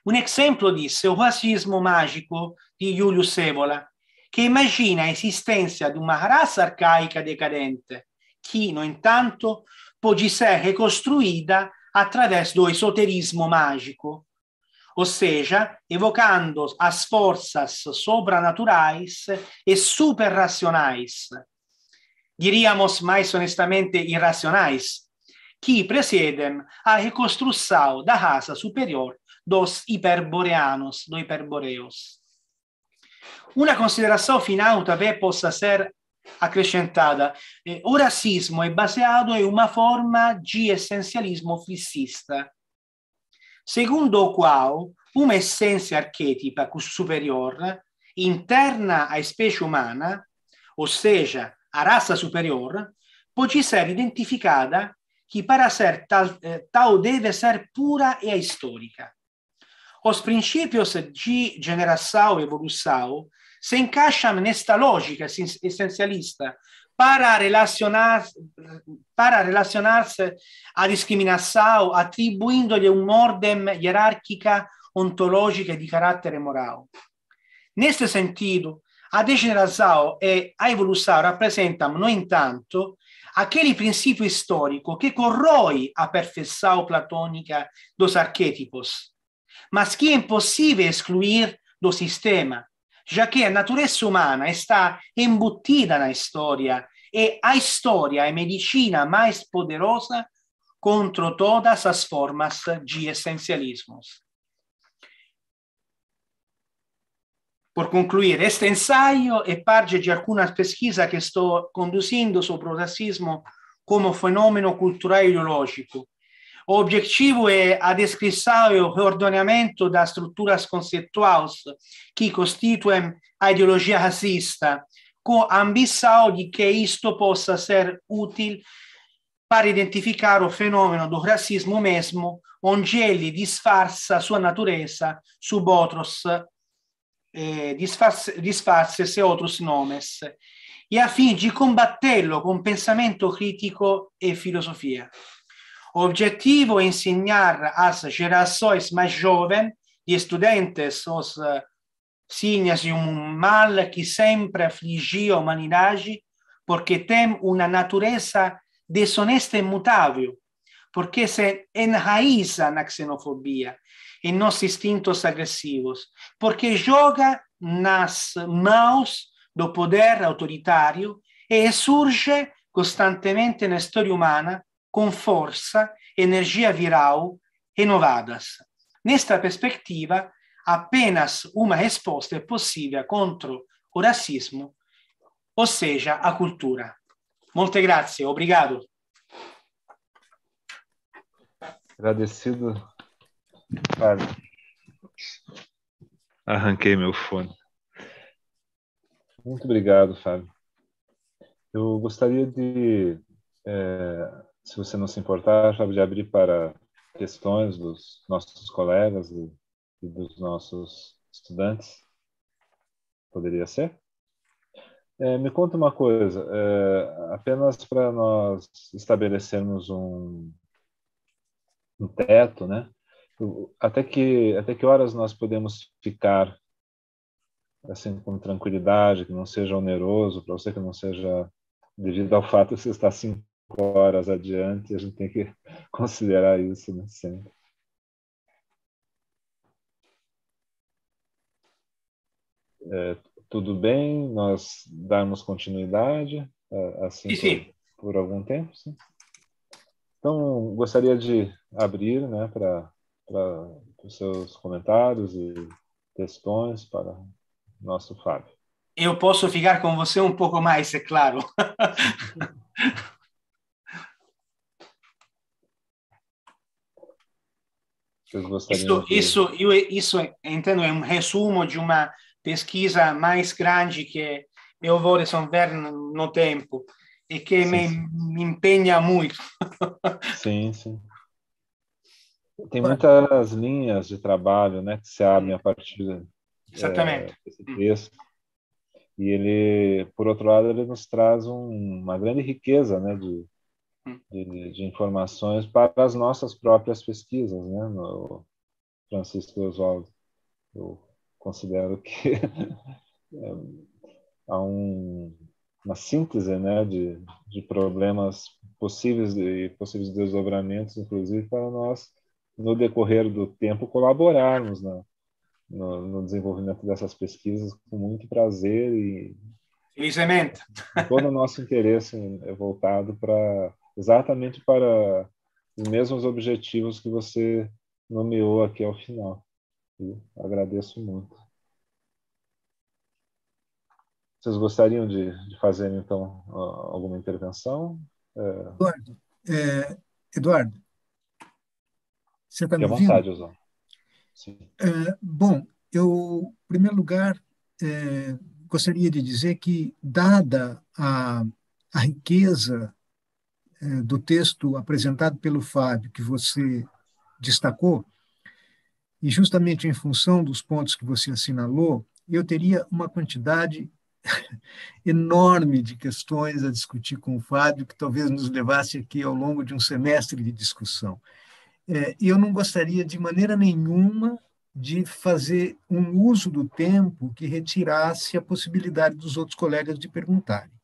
Un um exemplo disso é o racismo magico di Giulio Sevola, che immagina l'esistenza di una razza arcaica decadente, che, no intanto, pode ser reconstruída através do esoterismo mágico, ou seja, evocando as forças sobrenaturais e superracionais, diríamos mais honestamente irracionais, que precedem a reconstrução da raça superior dos hiperboreanos, do hiperboreos. Uma consideração final talvez possa ser accrescentata. Eh, o razzismo è basato in una forma di essenzialismo fissista. Secondo qual, una essenza archetipa superiore, interna a specie umana, ossia a razza superiore, può essere identificata chi para ser tal, eh, tao deve essere pura e aistorica. Os principios di generação e evolução se encashan en esta lógica esencialista para, relacionar, para relacionarse a discriminação, atribuindo-lhe um ordem hierárquica ontológica de caráter moral. Neste sentido, a degeneração e a evolução representam, no entanto, aquele princípio histórico que corrói a perfeição platônica dos arquétipos, mas que é impossível excluir do sistema, già che la natura umana è está embutida nella storia e a storia è a medicina mais poderosa contra todas as forme di essenzialismo. Per concludere, questo ensaio è parte di algumas pesquisa che sto conducendo sul o come fenomeno culturale cultural ideológico, o objetivo é adestriçar o reordenamento da estruturas conceituais que constituem a ideologia racista, com a ambição de que isto possa ser útil para identificar o fenômeno do racismo mesmo, onde ele disfarça sua natureza sob outros eh, disfarce-se outros nomes, e a fim de combatê-lo com pensamento critico e filosofia. Objetivo insegnare eh, a generações più giovani, e studenti, os uh, signos de mal che sempre affligge a humanidade, porque tem una natura desonesta e mutabile, perché se enraiza la xenofobia, e i nostri istinti agressivos, perché gioca nas maus do poder autoritario e surge costantemente nella storia umana com força energia viral renovadas. Nesta perspectiva, apenas uma resposta é possível contra o racismo, ou seja, a cultura. Molte grazie, obrigado. Agradecido. Fábio. Arranquei meu fone. Muito obrigado, Fábio. Eu gostaria de é, se você não se importar, sabe, de abrir para questões dos nossos colegas e, e dos nossos estudantes. Poderia ser? É, me conta uma coisa, é, apenas para nós estabelecermos um, um teto, né? Até que, até que horas nós podemos ficar assim com tranquilidade, que não seja oneroso para você, que não seja devido ao fato de você estar se horas adiante, a gente tem que considerar isso né, sempre. É, tudo bem nós darmos continuidade é, assim por, por, algum tempo? Sim. Então, gostaria de abrir né, para os seus comentários e questões para nosso Fábio. Eu posso ficar com você um pouco mais, é claro. isso, de... Isso, eu, isso é, entendo, é um resumo de uma pesquisa mais grande que eu vou desenvolver no, no tempo e que sim, me, sim. me empenha muito. sim, sim. Tem muitas linhas de trabalho né, que se abrem hum. a partir Exatamente. É, desse texto. E ele, por outro lado, ele nos traz um, uma grande riqueza né, de, de, de informações para as nossas próprias pesquisas, né? No Francisco Oswaldo, eu considero que é, há um, uma síntese, né, de, de problemas possíveis e possíveis desdobramentos, inclusive para nós no decorrer do tempo colaborarmos na, no, no, desenvolvimento dessas pesquisas com muito prazer e felizmente todo o nosso interesse é voltado para exatamente para os mesmos objetivos que você nomeou aqui ao final. Eu agradeço muito. Vocês gostariam de, de fazer, então, alguma intervenção? É... Eduardo, é, Eduardo, você está me ouvindo? vontade, Osão. É, bom, eu, em primeiro lugar, é, gostaria de dizer que, dada a, a riqueza é, do texto apresentado pelo Fábio, que você destacou, e justamente em função dos pontos que você assinalou, eu teria uma quantidade enorme de questões a discutir com o Fábio, que talvez nos levasse aqui ao longo de um semestre de discussão. É, e eu não gostaria de maneira nenhuma de fazer um uso do tempo que retirasse a possibilidade dos outros colegas de perguntarem.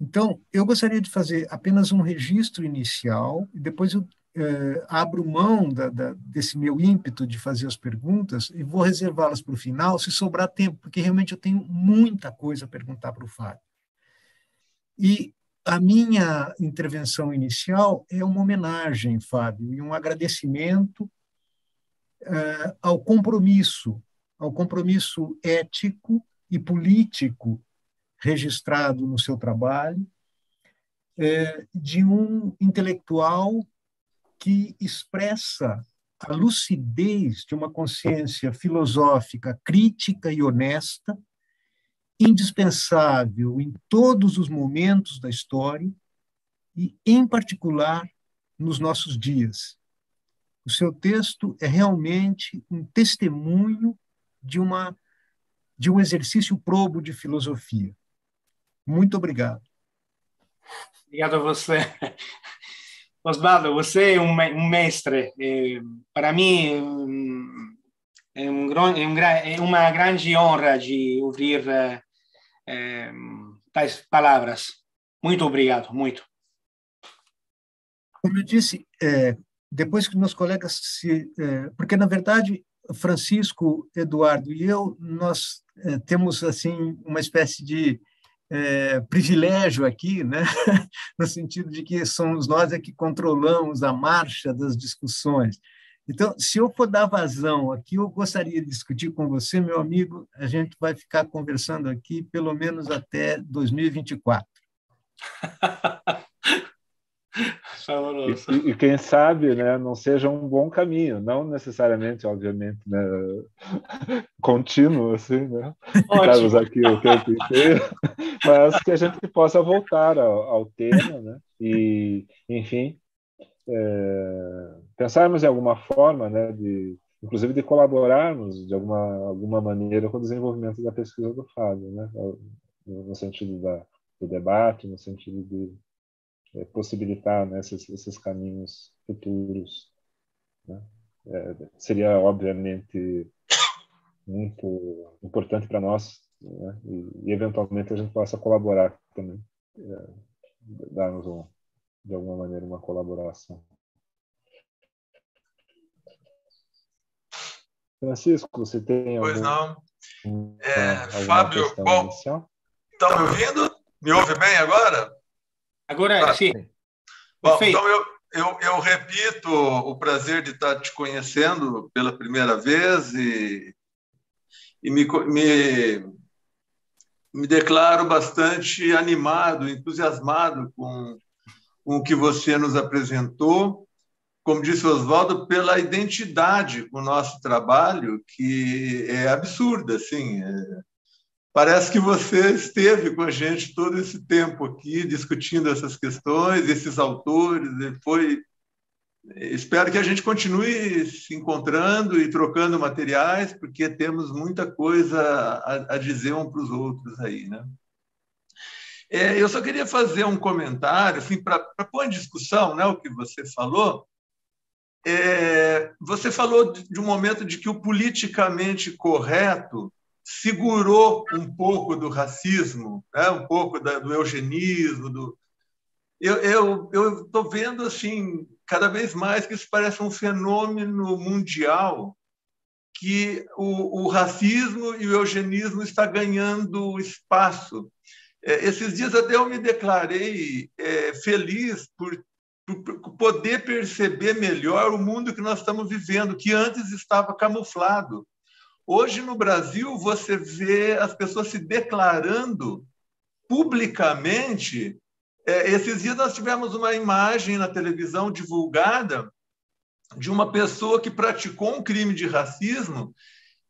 Então, eu gostaria de fazer apenas um registro inicial, e depois eu é, abro mão da, da, desse meu ímpeto de fazer as perguntas e vou reservá-las para o final, se sobrar tempo, porque realmente eu tenho muita coisa a perguntar para o Fábio. E a minha intervenção inicial é uma homenagem, Fábio, e um agradecimento é, ao compromisso, ao compromisso ético e político registrado no seu trabalho, é, de um intelectual que expressa a lucidez de uma consciência filosófica crítica e honesta, indispensável em todos os momentos da história e, em particular, nos nossos dias. O seu texto é realmente um testemunho de, uma, de um exercício probo de filosofia. Muito obrigado. Obrigado a você. Osvaldo, você é um, mestre. É, para mim, é, é, é, uma grande honra de ouvir tais palavras. Muito obrigado, muito. Como eu disse, depois que meus colegas se. porque, na verdade, Francisco, Eduardo e eu, nós temos, assim, uma espécie de é, privilégio aqui, né? no sentido de que somos nós é que controlamos a marcha das discussões. Então, se eu for dar vazão aqui, eu gostaria de discutir com você, meu amigo, a gente vai ficar conversando aqui pelo menos até 2024. E, e, quem sabe, né, não seja um bom caminho, não necessariamente, obviamente, né, contínuo, assim, né? Estamos aqui o tempo inteiro, mas que a gente possa voltar ao, ao tema, né? E, enfim, é, pensarmos em alguma forma, né, de inclusive de colaborarmos de alguma alguma maneira com o desenvolvimento da pesquisa do Fábio, né, no sentido da, do debate, no sentido de é, possibilitar né, esses, esses, caminhos futuros. Né? É, seria, obviamente, muito importante para nós né? e, e, eventualmente, a gente possa colaborar também, é, darmos, um, de alguma maneira, uma colaboração. Francisco, você tem algum, Pois não. É, Fábio, bom, estão tá me ouvindo? Me ouve bem agora? Agora, tá. sim. Bom, então eu, eu, eu, repito o prazer de estar te conhecendo pela primeira vez e, e me, me, me declaro bastante animado, entusiasmado com, com o que você nos apresentou. Como disse Oswaldo, pela identidade com o nosso trabalho, que é absurda, assim. É, Parece que você esteve com a gente todo esse tempo aqui discutindo essas questões, esses autores. Foi, espero que a gente continue se encontrando e trocando materiais, porque temos muita coisa a, dizer um para os outros aí, né? É, eu só queria fazer um comentário, assim, para pôr em discussão, né, o que você falou. É, você falou de um momento de que o politicamente correto segurou um pouco do racismo, né? um pouco da, do eugenismo. Do... Eu estou vendo assim cada vez mais que isso parece um fenômeno mundial que o, o racismo e o eugenismo está ganhando espaço. É, esses dias até eu me declarei é, feliz por, por poder perceber melhor o mundo que nós estamos vivendo, que antes estava camuflado Hoje no Brasil você vê as pessoas se declarando publicamente. É, esses dias nós tivemos uma imagem na televisão divulgada de uma pessoa que praticou um crime de racismo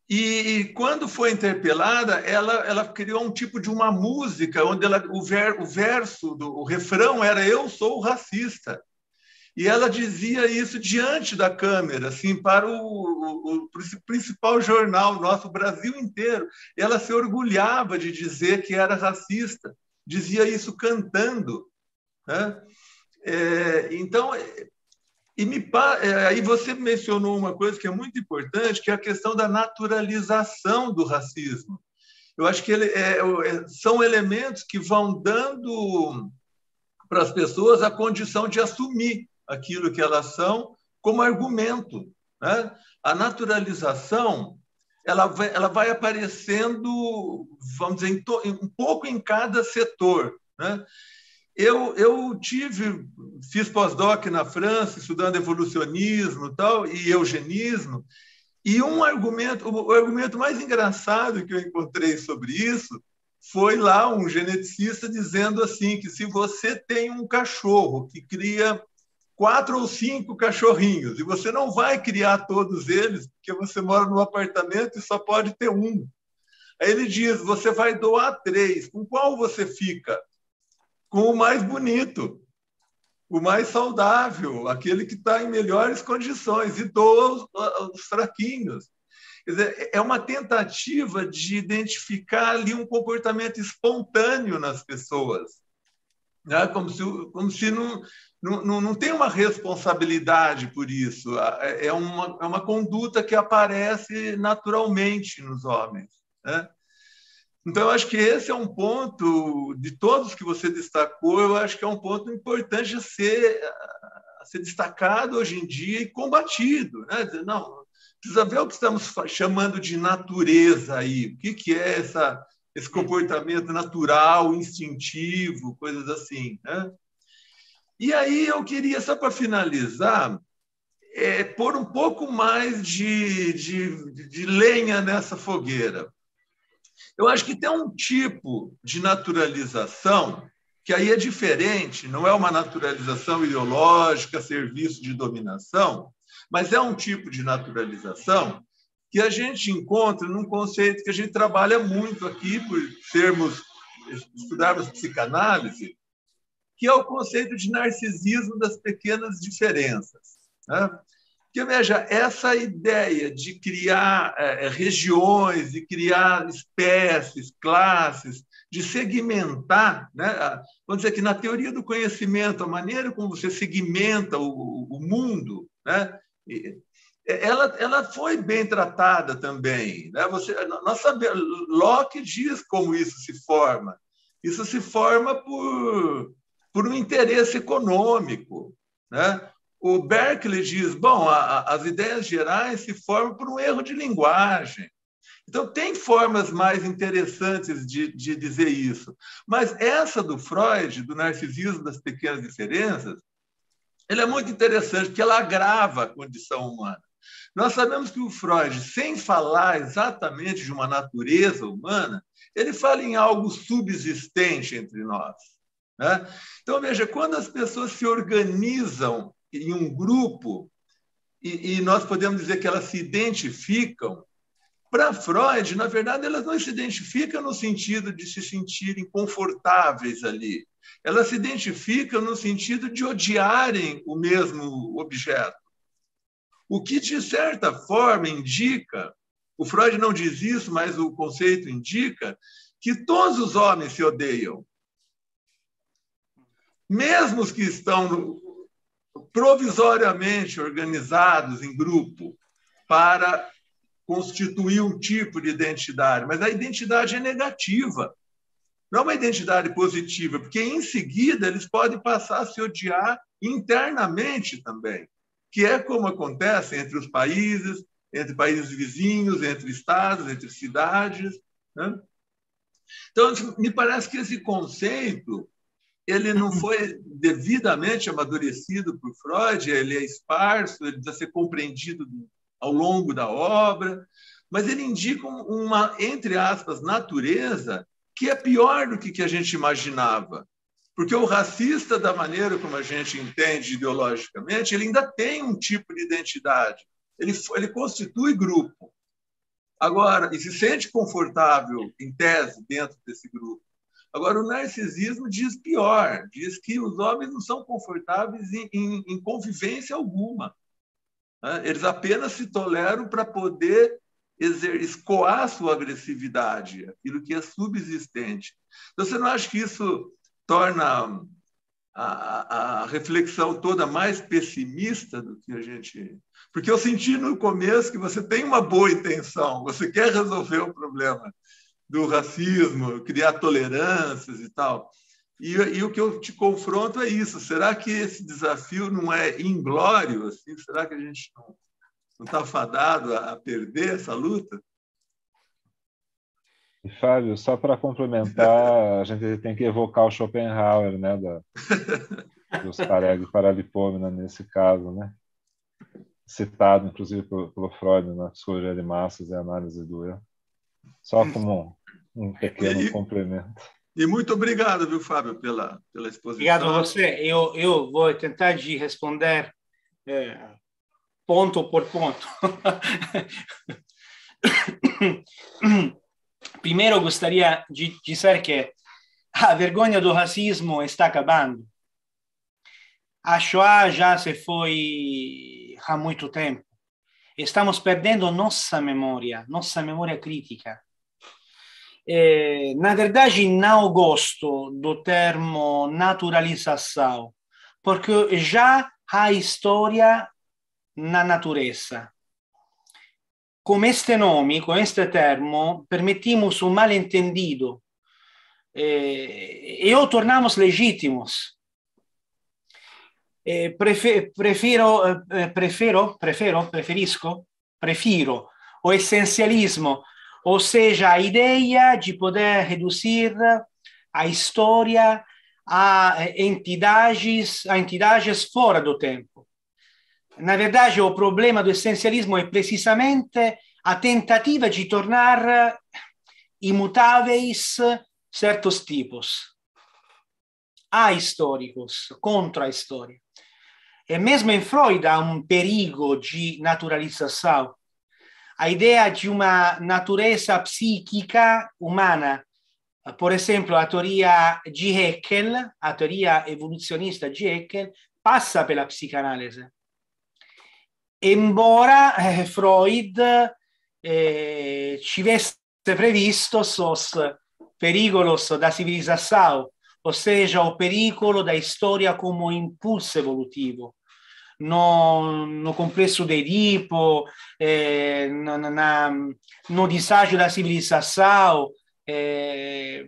e, e, quando foi interpelada, ela, ela criou um tipo de uma música onde ela, o, ver, o verso, do, o refrão era eu sou racista. E ela dizia isso diante da câmera, assim, para o, o, o, principal jornal nosso, Brasil inteiro. Ela se orgulhava de dizer que era racista, dizia isso cantando. Né? É, então, é, e me, é, aí você mencionou uma coisa que é muito importante, que é a questão da naturalização do racismo. Eu acho que ele, é, é são elementos que vão dando para as pessoas a condição de assumir aquilo que elas são como argumento. Né? A naturalização ela vai, ela vai aparecendo, vamos dizer, em to, um pouco em cada setor. Né? Eu, eu tive, fiz pós-doc na França, estudando evolucionismo tal, e eugenismo, e um argumento, o argumento mais engraçado que eu encontrei sobre isso foi lá um geneticista dizendo assim que se você tem um cachorro que cria quatro ou cinco cachorrinhos e você não vai criar todos eles porque você mora num apartamento e só pode ter um. Aí ele diz: você vai doar três. Com qual você fica? Com o mais bonito, o mais saudável, aquele que está em melhores condições e doa os, os fraquinhos. Dizer, é, é uma tentativa de identificar ali um comportamento espontâneo nas pessoas. Né? Como se, como se não, não, não, não, tem uma responsabilidade por isso. É, é uma, é uma conduta que aparece naturalmente nos homens. Né? Então, eu acho que esse é um ponto, de todos que você destacou, eu acho que é um ponto importante a ser, a ser destacado hoje em dia e combatido. Né? Dizer, não, precisa ver o que estamos chamando de natureza aí. O que, que é essa, esse comportamento natural, instintivo, coisas assim. Né? E aí eu queria, só para finalizar, é, pôr um pouco mais de, de, de lenha nessa fogueira. Eu acho que tem um tipo de naturalização que aí é diferente, não é uma naturalização ideológica, serviço de dominação, mas é um tipo de naturalização que a gente encontra num conceito que a gente trabalha muito aqui, por sermos estudarmos psicanálise, que é o conceito de narcisismo das pequenas diferenças. Né? Porque, veja, essa ideia de criar é, é regiões, de criar espécies, classes, de segmentar, né? vamos dizer que na teoria do conhecimento, a maneira como você segmenta o, o mundo, né? É, ela, ela foi bem tratada também. Né? Você, nós sabemos, Locke diz como isso se forma. Isso se forma por por um interesse econômico. Né? O Berkeley diz: bom, a, a, as ideias gerais se formam por um erro de linguagem. Então, tem formas mais interessantes de, de dizer isso. Mas essa do Freud, do narcisismo das pequenas diferenças, ela é muito interessante, porque ela agrava a condição humana. Nós sabemos que o Freud, sem falar exatamente de uma natureza humana, ele fala em algo subsistente entre nós. Né? Então, veja, quando as pessoas se organizam em um grupo e, e nós podemos dizer que elas se identificam, para Freud, na verdade, elas não se identificam no sentido de se sentirem confortáveis ali. Elas se identificam no sentido de odiarem o mesmo objeto. O que, de certa forma, indica o Freud não diz isso, mas o conceito indica que todos os homens se odeiam mesmo os que estão provisoriamente organizados em grupo para constituir um tipo de identidade, mas a identidade é negativa, não é uma identidade positiva, porque em seguida eles podem passar a se odiar internamente também, que é como acontece entre os países, entre países vizinhos, entre estados, entre cidades. Né? Então, me parece que esse conceito ele não foi devidamente amadurecido por Freud, ele é esparso, ele precisa ser compreendido ao longo da obra, mas ele indica uma, entre aspas, natureza que é pior do que a gente imaginava. Porque o racista, da maneira como a gente entende ideologicamente, ele ainda tem um tipo de identidade. Ele, ele constitui grupo. Agora, e se sente confortável, em tese, dentro desse grupo. Agora, o narcisismo diz pior, diz que os homens não são confortáveis em, em, em convivência alguma. Né? Eles apenas se toleram para poder escoar sua agressividade, aquilo que é subsistente. Então, você não acha que isso torna a, a, reflexão toda mais pessimista do que a gente. Porque eu senti no começo que você tem uma boa intenção, você quer resolver o problema, do racismo, criar tolerâncias e tal. E, e, o que eu te confronto é isso. Será que esse desafio não é inglório? Assim? Será que a gente não está fadado a, a perder essa luta? E, Fábio, só para complementar, a gente tem que evocar o Schopenhauer, né, da, dos Pareg e Paralipômena, nesse caso, né? citado, inclusive, pelo, pelo Freud na né? Psicologia de Massas e Análise do Eu. Só como um pequeno e, complemento. E muito obrigado, viu, Fábio, pela, pela exposição. Obrigado a você. Eu, eu vou tentar de responder é, ponto por ponto. Primeiro, gostaria de dizer que a vergonha do racismo está acabando. A Shoah já se foi há muito tempo. Estamos perdendo nossa memória, nossa memória crítica. Eh, Naterdaci in agosto do termo naturalização, perché già ha história na natureza. Con este nome, con questo termo, permitimos un um mal eh, e o tornamos legítimos. Eh, prefiro, eh, prefiro, prefiro, preferisco, prefiro o essenzialismo. Ou seja, a ideia de poder reduzir a história a eh, entidades, a entidades fora do tempo. Na verdade, o problema do essencialismo é precisamente a tentativa de tornar imutáveis certos tipos a históricos contra a história. E é mesmo em Freud há um perigo de naturalização a ideia de uma natureza psíquica humana. Por exemplo, a teoria de Haeckel, a teoria evolucionista de Haeckel, passa pela psicanálise. Embora eh, Freud eh, ci avesse previsto sos perigolos da civilização, ou seja, o pericolo da história como impulso evolutivo no, no complesso di tipo, eh, no, na, no disagio da civilização. É, eh,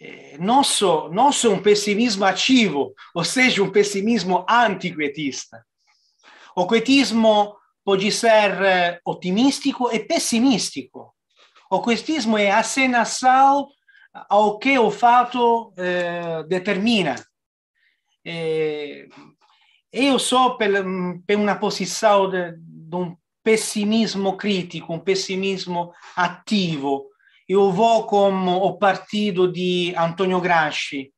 é, eh, nosso, nosso é um pessimismo attivo, ossia un um pessimismo antiquietista. O quietismo può essere ottimistico e pessimístico. O quietismo é assinação a que o fato eh, determina. Eh, Eu sou, per, per posição de um pessimismo crítico, um pessimismo ativo. Eu vou como o partido de Antonio Gramsci.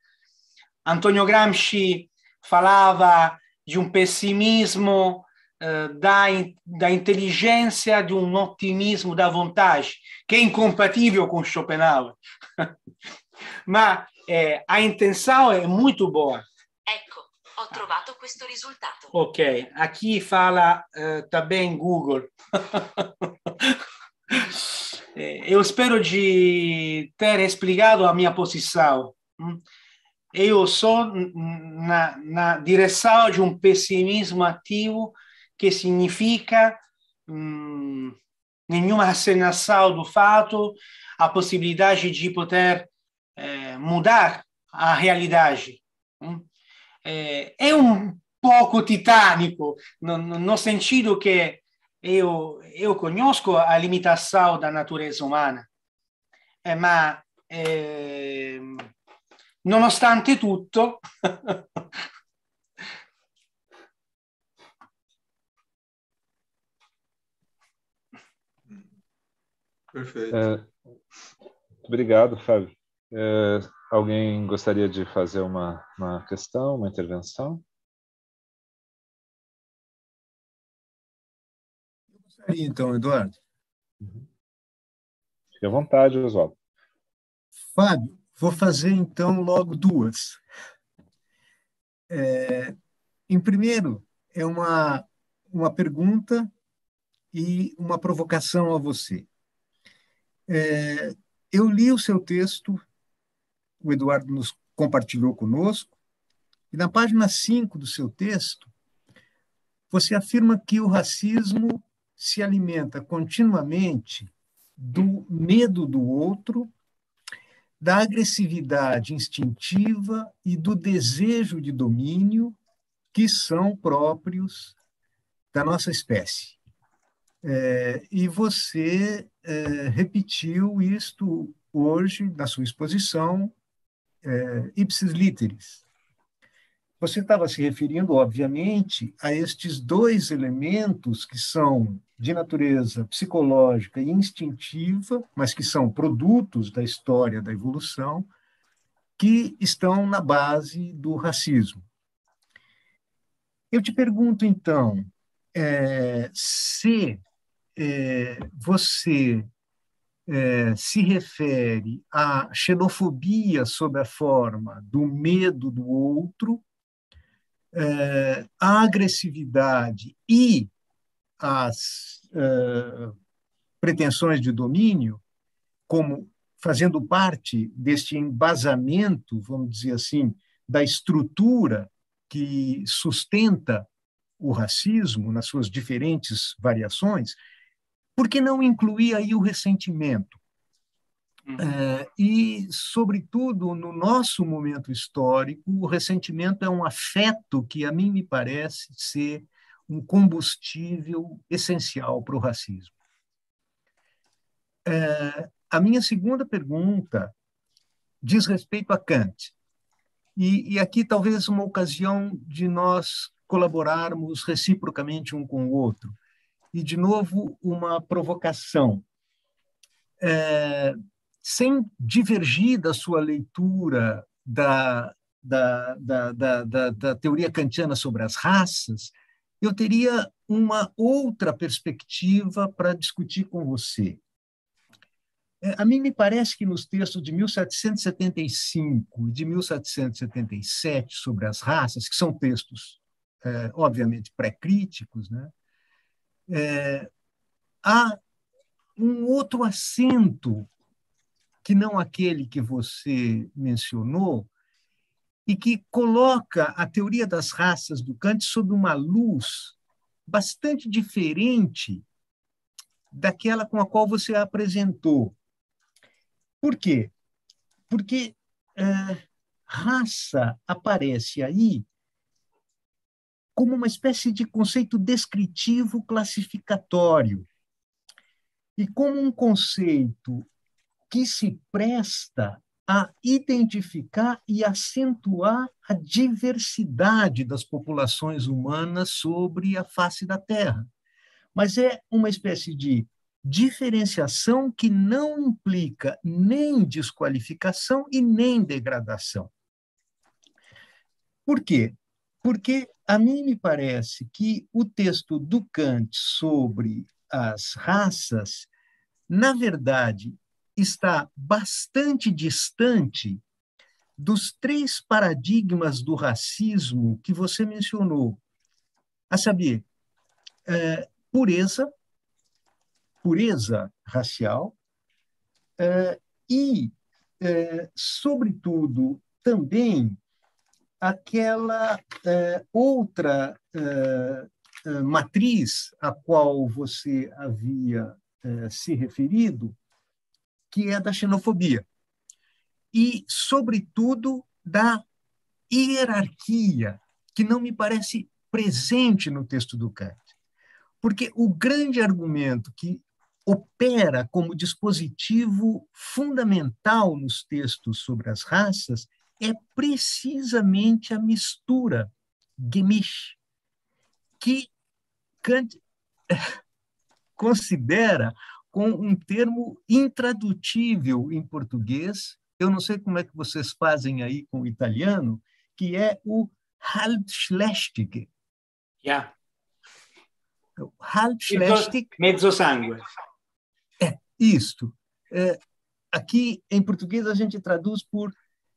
Antonio Gramsci falava de um pessimismo eh, da, da de um otimismo da vontade, que é incompatível com Schopenhauer. Mas eh, a intenção é muito boa. Ecco, ho ah. trovato questo risultato. Ok, a chi fala eh, também Google. Eu espero eh, de ter explicado a minha posição. Mm? Eu sou na, na direção de um pessimismo ativo que significa hum, nenhuma assenação do fato, a possibilidade de poder eh, mudar a realidade. eh, è un poco titanico, non, non sentido che io, io conosco a limitazione da natureza umana, eh, ma eh, nonostante tutto, Perfeito. É, eh, obrigado, Fábio. É, eh, Alguém gostaria de fazer uma, uma questão, uma intervenção? Eu gostaria, então, Eduardo. Uhum. Fique à vontade, Oswaldo. Fábio, vou fazer, então, logo duas. É, em primeiro, é uma, uma pergunta e uma provocação a você. É, eu li o seu texto o Eduardo nos compartilhou conosco. E na página 5 do seu texto, você afirma que o racismo se alimenta continuamente do medo do outro, da agressividade instintiva e do desejo de domínio que são próprios da nossa espécie. É, e você é, repetiu isto hoje na sua exposição é, ipsis literis. Você estava se referindo, obviamente, a estes dois elementos que são de natureza psicológica e instintiva, mas que são produtos da história da evolução, que estão na base do racismo. Eu te pergunto, então, é, se é, você é, se refere à xenofobia sob a forma do medo do outro, é, à agressividade e às é, pretensões de domínio, como fazendo parte deste embasamento, vamos dizer assim, da estrutura que sustenta o racismo nas suas diferentes variações, por que não incluir aí o ressentimento? Uhum. É, e, sobretudo, no nosso momento histórico, o ressentimento é um afeto que, a mim, me parece ser um combustível essencial para o racismo. É, a minha segunda pergunta diz respeito a Kant. E, e, aqui talvez uma ocasião de nós colaborarmos reciprocamente um com o outro e de novo uma provocação. É, sem divergir da sua leitura da, da, da, da, da teoria kantiana sobre as raças, eu teria uma outra perspectiva para discutir com você. É, a mim me parece que nos textos de 1775 e de 1777 sobre as raças, que são textos, é, obviamente, pré-críticos, né, é, há um outro assento que não aquele que você mencionou e que coloca a teoria das raças do Kant sob uma luz bastante diferente daquela com a qual você a apresentou. Por quê? Porque é, raça aparece aí como uma espécie de conceito descritivo classificatório e como um conceito que se presta a identificar e acentuar a diversidade das populações humanas sobre a face da Terra. Mas é uma espécie de diferenciação que não implica nem desqualificação e nem degradação. Por quê? Porque a mim me parece que o texto do Kant sobre as raças, na verdade, está bastante distante dos três paradigmas do racismo que você mencionou, a saber, é, pureza, pureza racial é, e, é, sobretudo, também aquela eh, outra eh, eh, matriz a qual você havia se referido, que é da xenofobia, e, sobretudo, da hierarquia, que não me parece presente no texto do Kant. Porque o grande argumento que opera como dispositivo fundamental nos textos sobre as raças é precisamente a mistura Gemisch, que Kant considera com um termo intradutível em português, eu não sei como é que vocês fazem aí com o italiano, que é o halbschlächtig. Yeah. Halbschlächtig. Mezzo sangue. É, isto. É, aqui, em português, a gente traduz por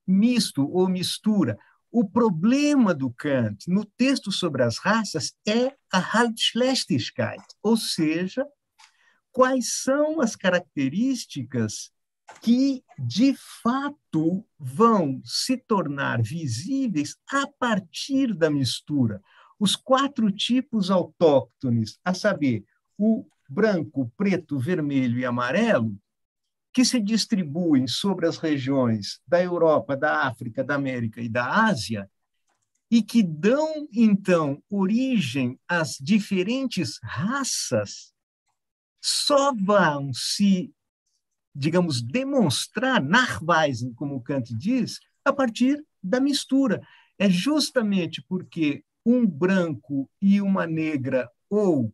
misto ou mistura. O problema do Kant no texto sobre as raças é a Haltschlechtigkeit, ou seja, quais são as características que, de fato, vão se tornar visíveis a partir da mistura. Os quatro tipos autóctones, a saber, o branco, preto, vermelho e amarelo, que se distribuem sobre as regiões da Europa, da África, da América e da Ásia, e que dão, então, origem às diferentes raças, só vão se, digamos, demonstrar, narvais, como Kant diz, a partir da mistura. É justamente porque um branco e uma negra, ou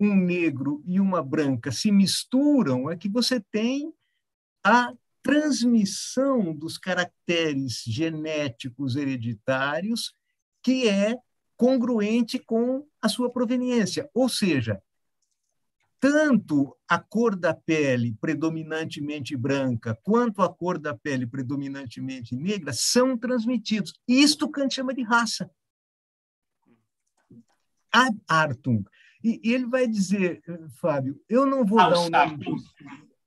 um negro e uma branca se misturam, é que você tem a transmissão dos caracteres genéticos hereditários que é congruente com a sua proveniência, ou seja, tanto a cor da pele predominantemente branca quanto a cor da pele predominantemente negra são transmitidos. Isto Kant chama de raça. Artung. E ele vai dizer, eh, Fábio, eu não vou ah, dar um nome de,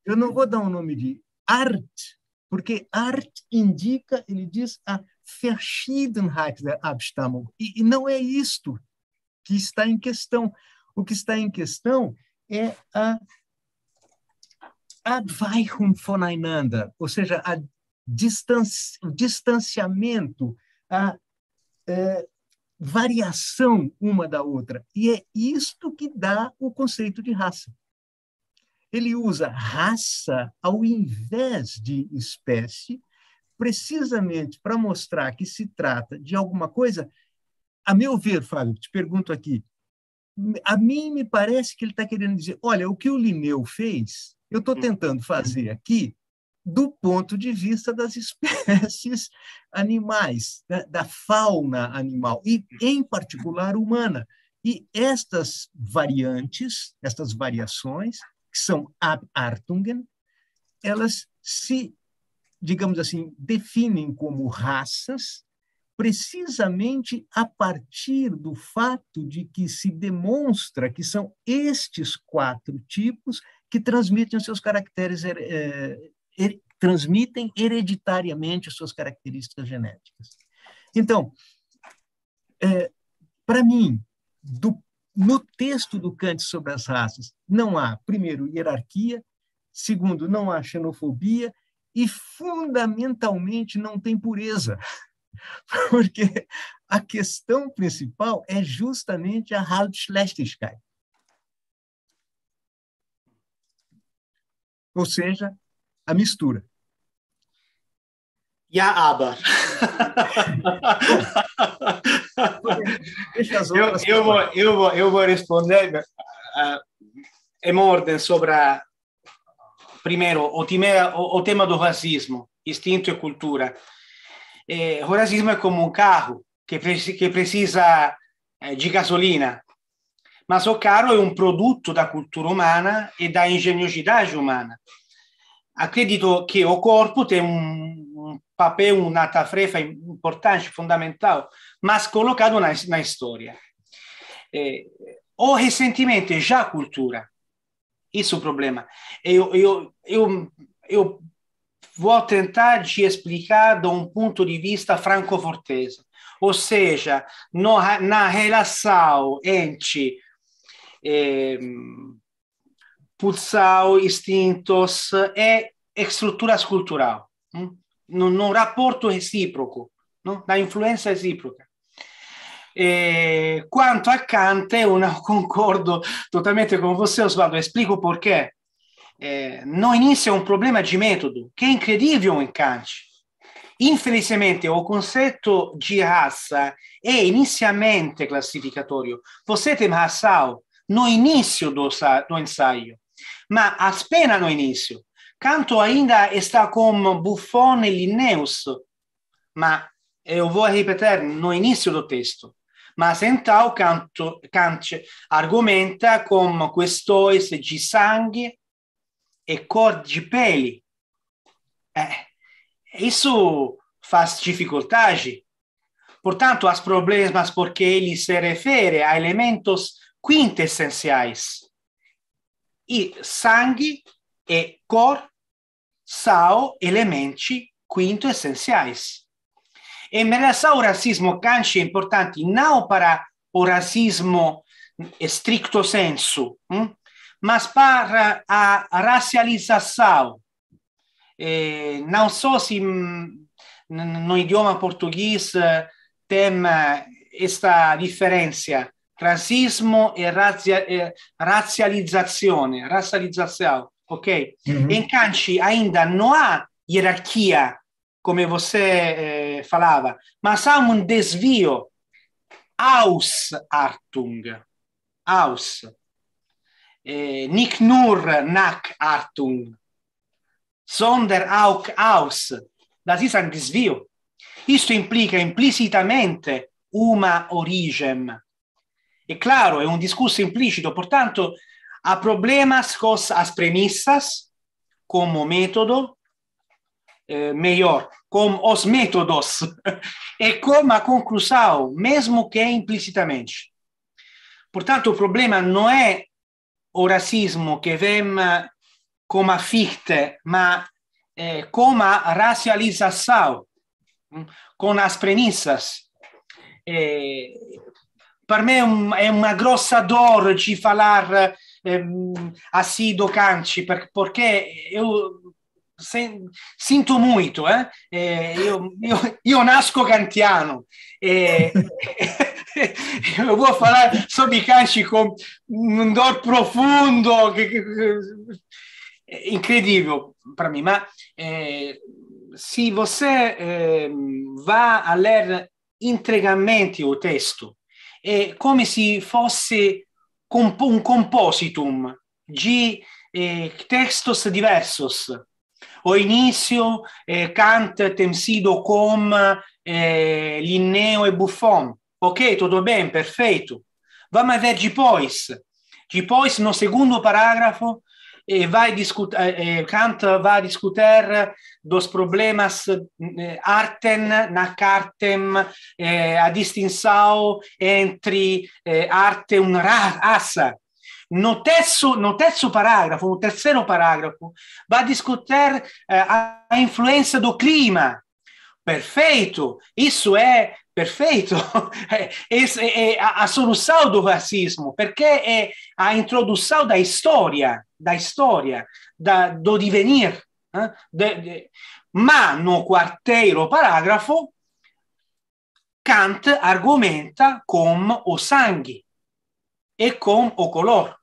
eu não vou dar um nome de Art, porque art indica, ele diz, a Verschiedenheit der Abstammung. E, e não é isto que está em questão. O que está em questão é a Abweichung voneinander, ou seja, a distanci o distanciamento, a eh, variação uma da outra. E é isto que dá o conceito de raça ele usa raça ao invés de espécie, precisamente para mostrar que se trata de alguma coisa. A meu ver, Fábio, te pergunto aqui, a mim me parece que ele está querendo dizer: olha, o que o Linneu fez, eu estou hum. tentando fazer aqui do ponto de vista das espécies animais, da, né, da fauna animal, e em particular humana. E estas variantes, estas variações, que são Abartungen, elas se, digamos assim, definem como raças precisamente a partir do fato de que se demonstra que são estes quatro tipos que transmitem seus caracteres eh, eh transmitem hereditariamente as suas características genéticas. Então, eh, para mim, do no texto do Kant sobre as raças, não há, primeiro, hierarquia, segundo, não há xenofobia e, fundamentalmente, não tem pureza. Porque a questão principal é justamente a Halbschlechtigkeit. Ou seja, a mistura e a aba. eu, eu, vou, eu, vou, eu vou responder uh, eh, em eh, ordem sobre, a, primeiro, o, time, o, o, tema do racismo, instinto e cultura. Eh, o racismo é como um carro que, que precisa eh, de gasolina, mas o carro é um produto da cultura humana e da engenhosidade humana. Acredito que o corpo tem um papel, uma tarefa importante, fundamental, mas colocado na, na história. É, eh, o ressentimento é já cultura. Isso é o problema. Eu, eu, eu, eu vou tentar te explicar de um ponto de vista franco-fortese, ou seja, no, na relação entre é, ehm, pulsão, instintos e estruturas cultural. Hum? num, rapporto reciproco, não? da influenza reciproca. E, quanto a Kant, eu concordo totalmente con você, Oswaldo, explico perché. É, eh, no início é um problema de método, que é incrível em Kant. Infelizmente, o conceito de raça é inicialmente classificatório. Você ma razão no inizio do, do ensaio, ma appena no inizio. Canto ainda está com Buffon e Linneus, mas eu eh, vou repetir no início do texto. Mas então Canto, Kant argumenta com questões de sangue e cor de pele. Eh, isso faz dificuldade. Portanto, as problemas porque ele se refere a elementos quintessenciais. E sangue e cor sao elementi quinto essenciais. E Em relação ao razzismo canci è importante não para o racismo estricto senso, hm? ma para la razzializzazione. Non so se hm, no idioma portoghese tem questa differenza. Razzismo e razzializzazione. racialização ok? Mm-hmm. E in Encanche ainda non ha hierarquia, come você eh, falava, mas há um desvio aus Artung, aus, eh, nicht nur nach Artung, sonder auch aus. Das ist ein desvio. Isto implica implicitamente una origem. È chiaro, è un discorso implicito, portanto Há problemas com as premissas, como método, eh, melhor, com os métodos e com a conclusão, mesmo que implicitamente. Portanto, o problema não é o racismo que vem eh, como a fichte, mas eh, como a racialização, hum, com as premissas. Eh, para mim é, é uma grossa dor de falar eh, ehm, assíduo Canci, porque eu sinto molto eh? io, eu, eu nasco kantiano. Eh, eu vou falar sobre Canci con un dor profondo que, que, que, incrível para mim, mas eh, se eh, você eh, vai a ler integralmente il testo, é come se fosse comp- un compositum, G eh, textos diversos, o inizio eh, Kant temsido com eh, Linneo e Buffon. Ok, tutto bene, perfetto. Vamos a ver depois. Depois, no secondo paragrafo, eh, vai discut- eh, eh, Kant va a discutere dos problemas eh, arten nach artem eh, ad istinsao entri eh, arte un ra- assa. No terzo, no terzo paragrafo, no terceiro parágrafo, vai discutir eh, a, influenza do clima. Perfeito, isso è perfeito. É, é a, solução do fascismo, perché é a introdução da história, da história, da, do devenir eh? de, de, mano, quarteiro, paragrafo, Kant argomenta com o sangue e com o color.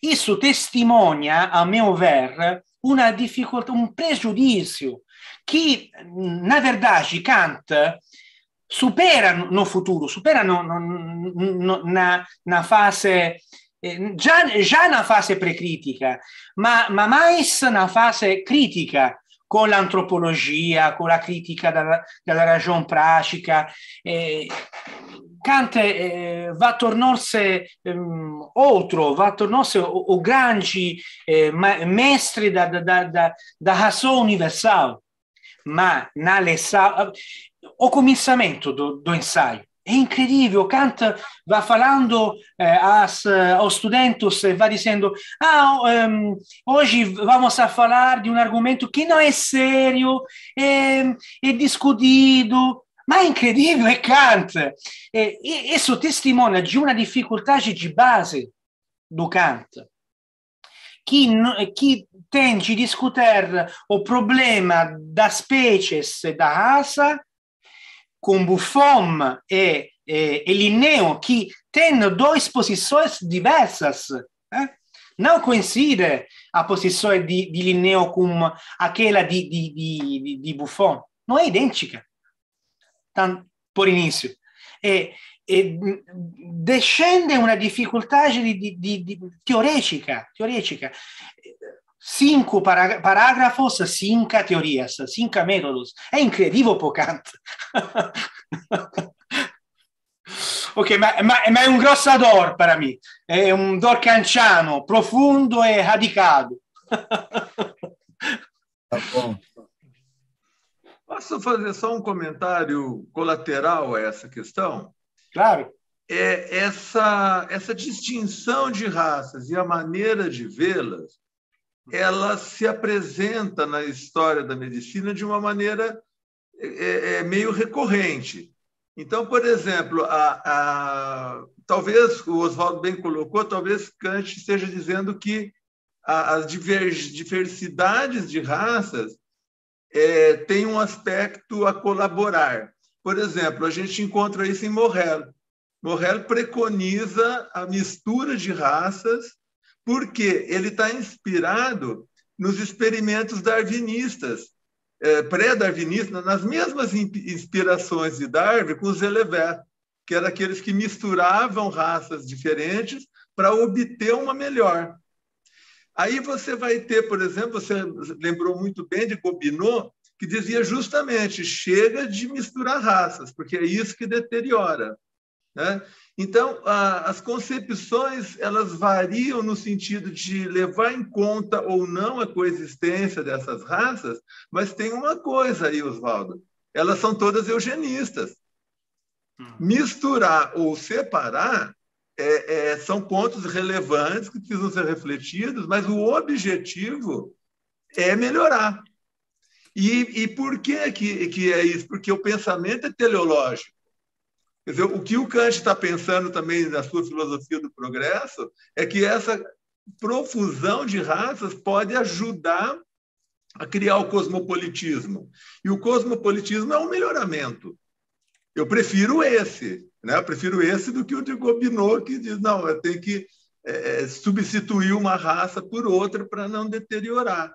Isso testimonia, a meu ver, una difficoltà, un pregiudizio che, na verdade, Kant supera no futuro, supera no, no, no, na, na fase eh, già, già una fase precritica, ma, ma mai una fase critica con l'antropologia, con la critica della, della ragione pratica. Eh, Kant eh, va tornarsi ehm, altro, va tornarsi o, o grandi eh, maestri da, da, da, da, da razão universal, ma na leção, eh, o começamento do, do ensaio. È incredibile, Kant va parlando eh, aos, aos eh, studentos e va dicendo: Ah, um, ehm, hoje vamos a falar di un argomento che non è serio, é, ehm, é discutido. Mas é incrível, é Kant. e, isso testimonia de uma dificuldade di base do Kant. Que, que tende a discutere o problema da specie e da asa, con Buffon e, e, e Linneo, che hanno due posizioni diverse. Eh? Non coincide la posizione di, di Linneo con quella di, di, di, Buffon, non è identica. Tan, per inizio. E, e descende una difficoltà di, di, di, teoretica, teoretica, cinco parágrafos, cinco teorias, cinco métodos. É incrível Pocant. ok, mas é um è grosso dor para mim. É um dor canciano, profundo e radicado. tá bom. Posso fazer só um comentário colateral a essa questão? Claro. É essa, essa distinção de raças e a maneira de vê-las ela se apresenta na história da medicina de uma maneira é, é, é meio recorrente. Então, por exemplo, a, a, talvez, o Oswaldo bem colocou, talvez Kant esteja dizendo que as diversidades de raças é, têm um aspecto a colaborar. Por exemplo, a gente encontra isso em Morrel Morrel preconiza a mistura de raças porque ele está inspirado nos experimentos darwinistas, é, pré-darwinistas, nas mesmas inspirações de Darwin com os Elevet, que eram aqueles que misturavam raças diferentes para obter uma melhor. Aí você vai ter, por exemplo, você lembrou muito bem de Gobineau, que dizia justamente: chega de misturar raças, porque é isso que deteriora. Né? Então, a, as concepções elas variam no sentido de levar em conta ou não a coexistência dessas raças, mas tem uma coisa aí, Oswaldo: elas são todas eugenistas. Hum. Misturar ou separar é, é, são pontos relevantes que precisam ser refletidos, mas o objetivo é melhorar. E, e por que, que, que é isso? Porque o pensamento é teleológico. Quer dizer, o que o Kant está pensando também na sua filosofia do progresso é que essa profusão de raças pode ajudar a criar o cosmopolitismo. E o cosmopolitismo é um melhoramento. Eu prefiro esse, né? Eu prefiro esse do que o de Gobineau, que diz, não, eu tenho que é, substituir uma raça por outra para não deteriorar.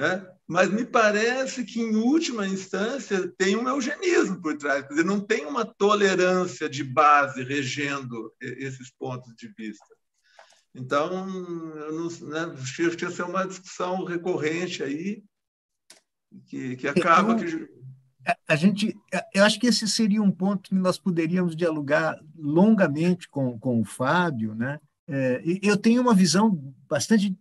Né? Mas me parece que, em última instância, tem um eugenismo por trás. Quer dizer, não tem uma tolerância de base regendo esses pontos de vista. Então, eu não, né, acho que essa é uma discussão recorrente aí, que, que é, acaba eu, que... A gente, é, eu acho que esse seria um ponto que nós poderíamos dialogar longamente com, com o Fábio. Né? É, eu tenho uma visão bastante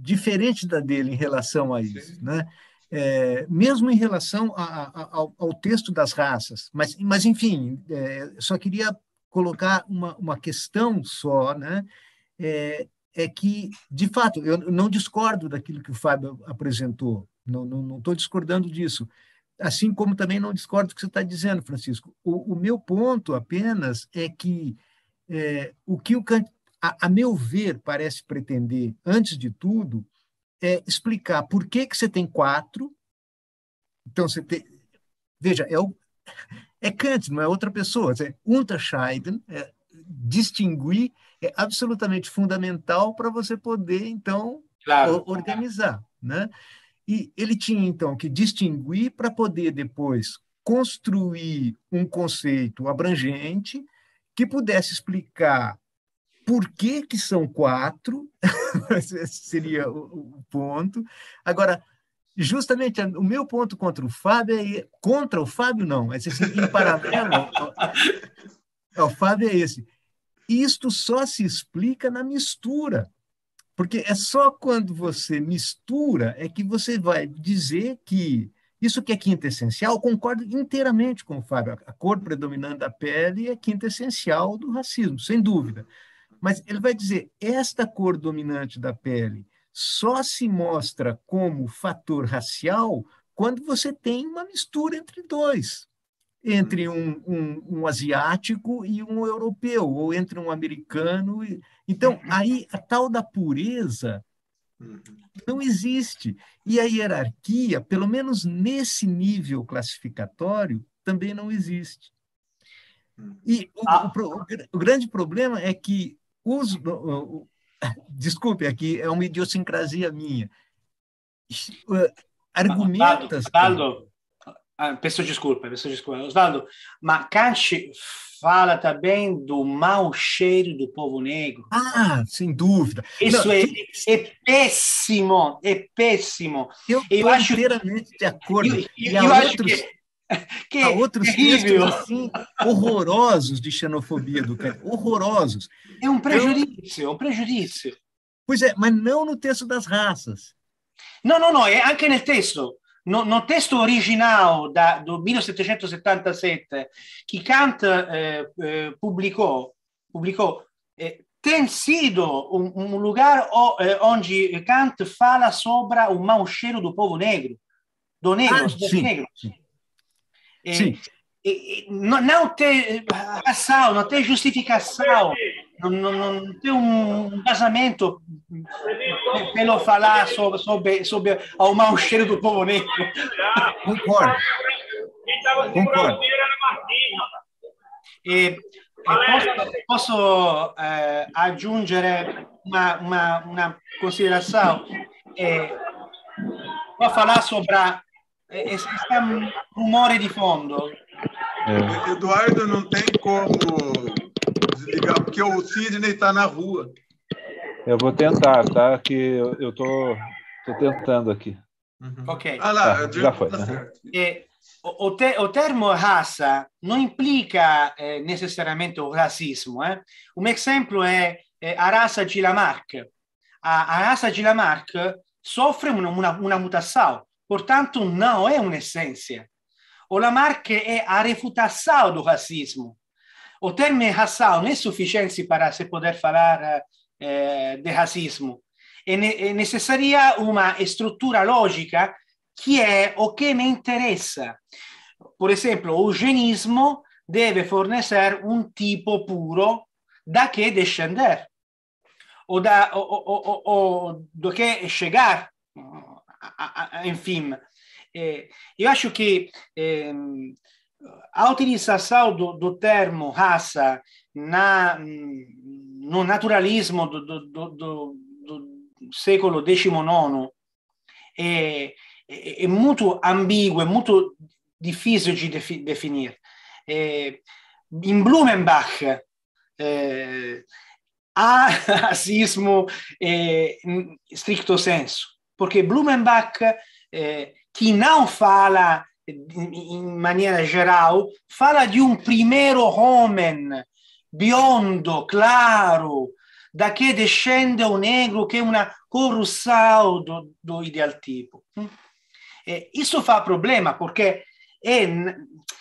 diferente da dele em relação a isso, Sim. né? É, mesmo em relação a, a, ao, ao, texto das raças, mas, mas enfim, é, só queria colocar uma, uma questão só, né? É, é que, de fato, eu não discordo daquilo que o Fábio apresentou, não estou discordando disso. Assim como também não discordo do que você está dizendo, Francisco. O, o, meu ponto apenas é que é, o que o a, a meu ver, parece pretender, antes de tudo, é explicar por que, que você tem quatro. Então, você tem. Veja, é, o, é Kant, não é outra pessoa. É Unterscheiden, é, distinguir, é absolutamente fundamental para você poder, então, claro. organizar. Né? E ele tinha, então, que distinguir para poder depois construir um conceito abrangente que pudesse explicar por que, que são quatro? seria o, o, ponto. Agora, justamente o meu ponto contra o Fábio é contra o Fábio não, é assim, em paralelo. o Fábio é esse. Isto só se explica na mistura. Porque é só quando você mistura é que você vai dizer que isso que é quinta essencial, concordo inteiramente com o Fábio. A cor predominante da pele é quinta essencial do racismo, sem dúvida. Mas ele vai dizer: esta cor dominante da pele só se mostra como fator racial quando você tem uma mistura entre dois, entre uhum. um, um, um asiático e um europeu, ou entre um americano. E... Então, uhum. aí a tal da pureza uhum. não existe. E a hierarquia, pelo menos nesse nível classificatório, também não existe. E o, ah. o, o, o grande problema é que os, desculpe, aqui é uma idiosincrasia minha. Uh, Argumenta. Osvaldo, ah, peço desculpa, peço desculpa. Osvaldo, mas Cache fala também do mau cheiro do povo negro. Ah, sem dúvida. Isso Não, é, é, péssimo, é péssimo. Eu, eu acho inteiramente de acordo. Eu, eu, e eu outros... acho que que Há outros terrível. textos assim, horrorosos de xenofobia do Kant, horrorosos. É um prejudício, é um prejuízo Pois é, mas não no texto das raças. Não, não, não, é anche nel testo. No, no testo original da, do 1777, que Kant eh, publicou, publicou eh, eh tem sido um, um lugar o, eh, onde Kant fala sobre o mau cheiro do povo negro, do negro, ah, sim, Sim. É, Sim. É, é, não, não tem ah, razão, não tem justificação, não, não, não tem um casamento pelo falar sobre, sobre, sobre o mau cheiro do povo negro. Concordo. Concordo. E, posso, posso aggiungere uma, consideração? Eh, falar sobre a e, e está rumore de fundo. É. Eduardo, não tem como desligar, porque o Sidney está na rua. Eu vou tentar, tá? Que eu estou tô, tô tentando aqui. Uhum. Ok. Ah, lá, tá, já foi. Tá né? É, o, o, te, o, termo raça não implica é, necessariamente o racismo. Eh? Um exemplo é, a raça de Lamarck. A, a raça de Lamarck sofre uma, uma, uma mutação. Portanto, não é uma essência. O Lamarck é a refutação do racismo. O termo ração não é suficiente para se poder falar eh, de racismo. É, ne é necessária uma estrutura lógica que é o que me interessa. Por exemplo, o eugenismo deve fornecer um tipo puro da que descender, ou, da, ou, ou, ou, ou do que chegar enfim. É, eu acho che é, ehm, a utilização do, do, termo razza na, no naturalismo do, do, do, do século XIX è, é, muito ambíguo, é muito difícil de definir. É, em Blumenbach, é, há racismo é, stricto senso perché Blumenbach, eh, que não in maniera maneira geral, fala de um primeiro homem biondo, claro, da che descende un negro, che è una corrupção do, do ideal tipo. isso mm? fa problema, perché è,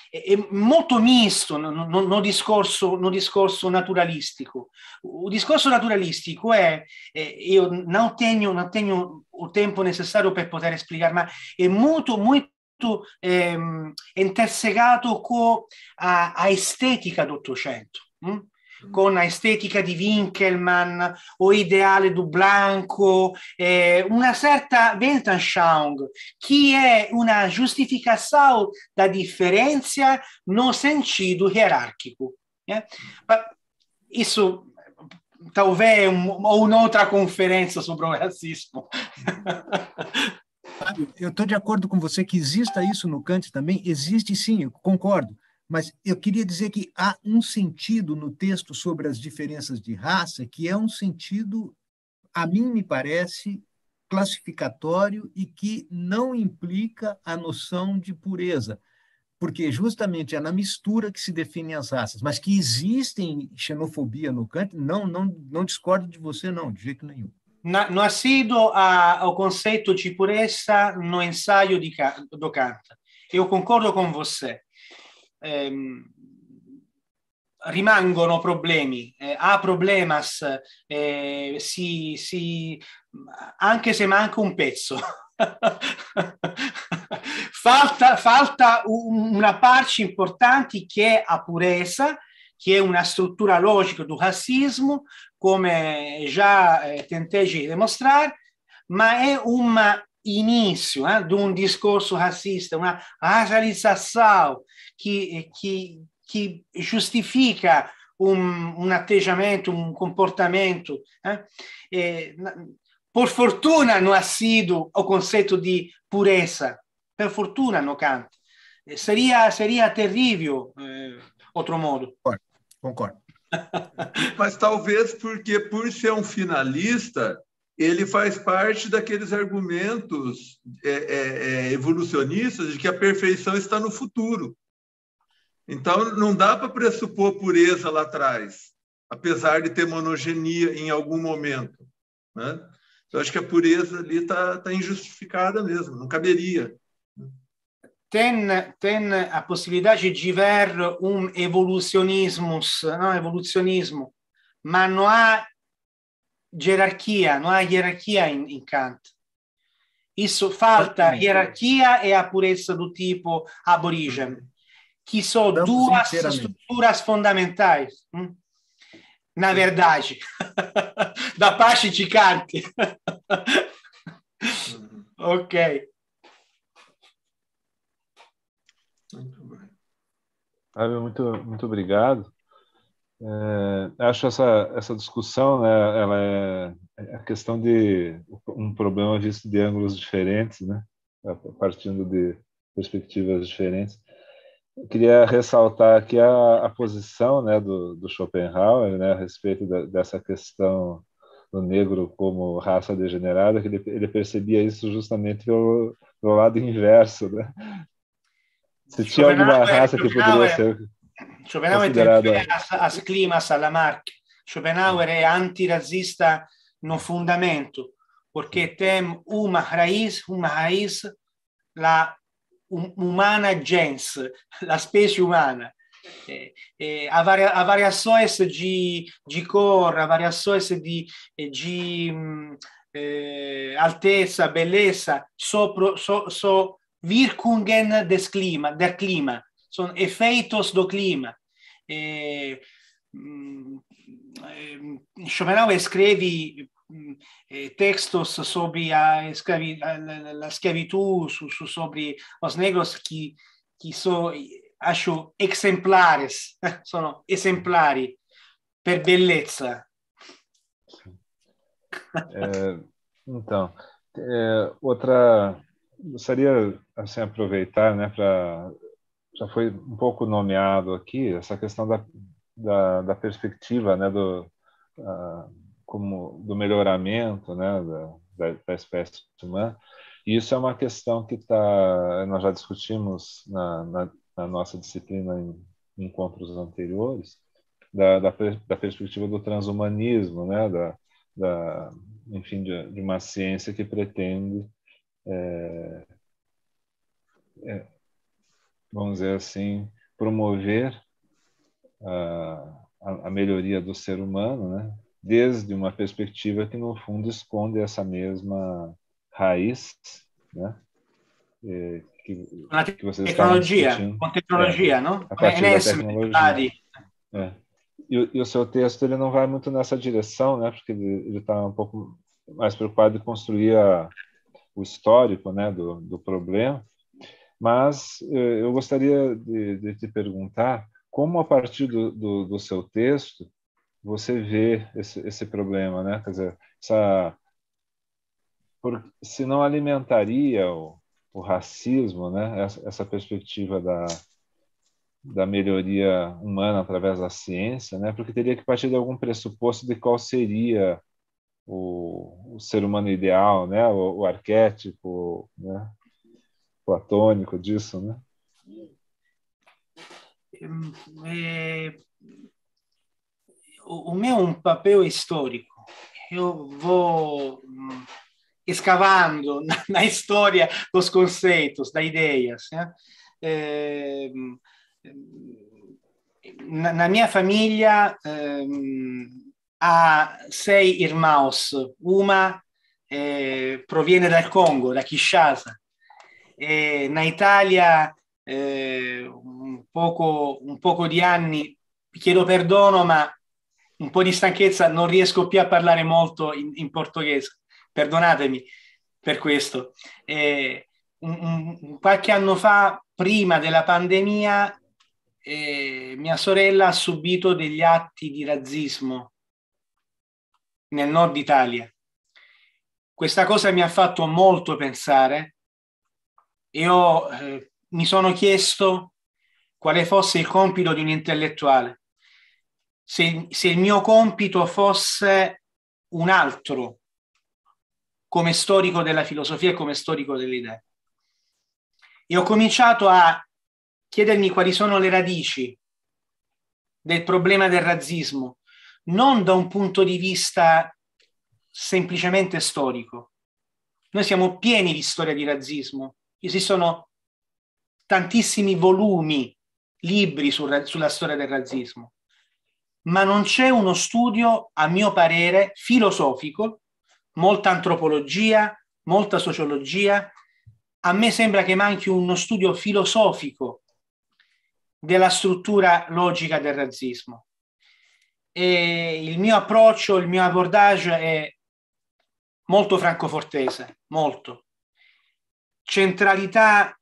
è molto misto, non, non, non, discorso, non discorso naturalistico. Un discorso naturalistico è, è io non ottengo, non ottengo il tempo necessario per poter spiegare, ma è molto, molto eh, intersegato con l'estetica a d'Ottocento. Mm? con estetica di Winkelmann o ideale du Blanco, eh, una certa Weltanschauung che è una giustificazione da differenza no sentido hierárquico. Eh? Isso talvez ou ou outra conferência sobre o racismo. Eu estou de acordo com você que exista isso no Kant também, existe sim, eu concordo. Mas eu queria dizer que há um sentido no texto sobre as diferenças de raça que é um sentido, a mim me parece, classificatório e que não implica a noção de pureza, porque é justamente é na mistura que se definem as raças, mas que existem xenofobia no Kant, não, não, não discordo de você, não, de jeito nenhum. Na, não assido a, o conceito de pureza no ensaio de, do Kant. Eu concordo com você. ehm, rimangono problemi, eh, ha problemas, eh, si, si, anche se manca un pezzo. falta, falta una parte importante che è a pureza, que é uma estrutura lógica do racismo, como já eh, tentei di dimostrare, ma è un inizio hein, eh, de um discurso racista, uma racialização que, que, que giustifica um comportamento. Né? É, por fortuna não ha sido o conceito de pureza. por fortuna no Kant. Eh, seria, seria terrível eh, outro modo. Concordo. Concordo. Mas talvez porque, por ser um finalista, ele faz parte daqueles argumentos é, é, evolucionistas de que a perfeição está no futuro. Então, não dá para pressupor pureza lá atrás, apesar de ter monogenia em algum momento. Né? acho que a pureza ali está tá injustificada mesmo, não caberia. Tem, tem a possibilidade de haver um evolucionismo, não, evolucionismo, mas não há gerarquia, não há hierarquia em, em Kant. Isso falta hierarquia e a pureza do tipo aborígene que são Estamos duas estruturas fundamentais, hum? na verdade, da parte de Kant. Uhum. ok. Muito bem. muito, muito obrigado. É, acho essa, essa discussão, né, ela é, é a questão de um problema visto de ângulos diferentes, né, partindo de perspectivas diferentes. Eu queria ressaltar aqui a, a posição né, do, do Schopenhauer né, a respeito da, dessa questão do negro como raça degenerada, que ele, ele percebia isso justamente pelo, pelo lado inverso. Né? Se tinha alguma é raça que poderia ser considerada... As climas a Lamarck. Schopenhauer é antirracista no fundamento, porque tem uma raiz, uma raiz lá Um, umana gens, la specie umana. Eh, eh, a, varia, a varias soes di, di cor, a varias soes di, di eh, altezza, bellezza, sopro, so, so wirkungen des clima, der clima, sono effeitos do clima. Eh, Schopenhauer scrive Eh, textos sobre a, escravi, a, a, a escravidão, sobre os negros que, que são, acho, exemplares, são exemplares por beleza. É, eh, então, é, outra, gostaria assim aproveitar, né, para já foi um pouco nomeado aqui essa questão da, da, da perspectiva, né, do uh, como do melhoramento né, da, da, espécie humana. E isso é uma questão que está, nós já discutimos na, na, na, nossa disciplina em encontros anteriores, da, da, da perspectiva do transhumanismo, né, da, da, enfim, de, de uma ciência que pretende, é, é, vamos dizer assim, promover a, a melhoria do ser humano, né, desde uma perspectiva que, no fundo, esconde essa mesma raiz, né? É, que, na que vocês tecnologia, com tecnologia, é, não? A é, partir é, da tecnologia. É. é. E, e, o seu texto ele não vai muito nessa direção, né? Porque ele está um pouco mais preocupado em construir a, o histórico, né, do, do problema. Mas é, eu gostaria de, de te perguntar como a partir do, do, do seu texto você vê esse, esse problema, né? Quer dizer, essa, por, se não alimentaria o, o racismo, né? Essa, essa, perspectiva da, da melhoria humana através da ciência, né? Porque teria que partir de algum pressuposto de qual seria o, o ser humano ideal, né? O, o arquétipo, né? Platônico disso, né? É, o meu um papel histórico. Eu vou mm, escavando na, história dos conceitos, das ideias. Né? É, ehm, ehm, na, na, minha família é, ehm, há seis irmãos. Uma é, eh, proviene dal Congo, da Kinshasa. na Itália, eh, un, poco, un poco di anni, chiedo perdono, ma un po' di stanchezza, non riesco più a parlare molto in, in portoghese, perdonatemi per questo. Eh, un, un, qualche anno fa, prima della pandemia, eh, mia sorella ha subito degli atti di razzismo nel nord Italia. Questa cosa mi ha fatto molto pensare e ho, eh, mi sono chiesto quale fosse il compito di un intellettuale se, se il mio compito fosse un altro come storico della filosofia e come storico delle idee. E ho cominciato a chiedermi quali sono le radici del problema del razzismo, non da un punto di vista semplicemente storico. Noi siamo pieni di storia di razzismo, esistono tantissimi volumi, libri sulla, sulla storia del razzismo ma non c'è uno studio, a mio parere, filosofico, molta antropologia, molta sociologia. A me sembra che manchi uno studio filosofico della struttura logica del razzismo. E il mio approccio, il mio abordage è molto francofortese, molto. Centralità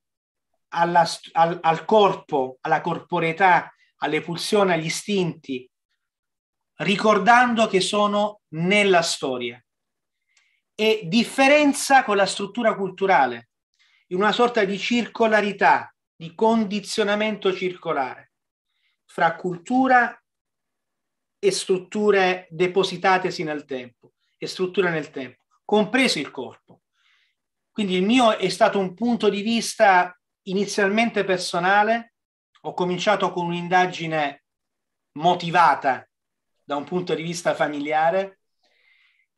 alla, al, al corpo, alla corporeità, alle pulsioni, agli istinti, ricordando che sono nella storia e differenza con la struttura culturale, in una sorta di circolarità, di condizionamento circolare fra cultura e strutture depositatesi nel tempo e strutture nel tempo, compreso il corpo. Quindi il mio è stato un punto di vista inizialmente personale, ho cominciato con un'indagine motivata da un punto di vista familiare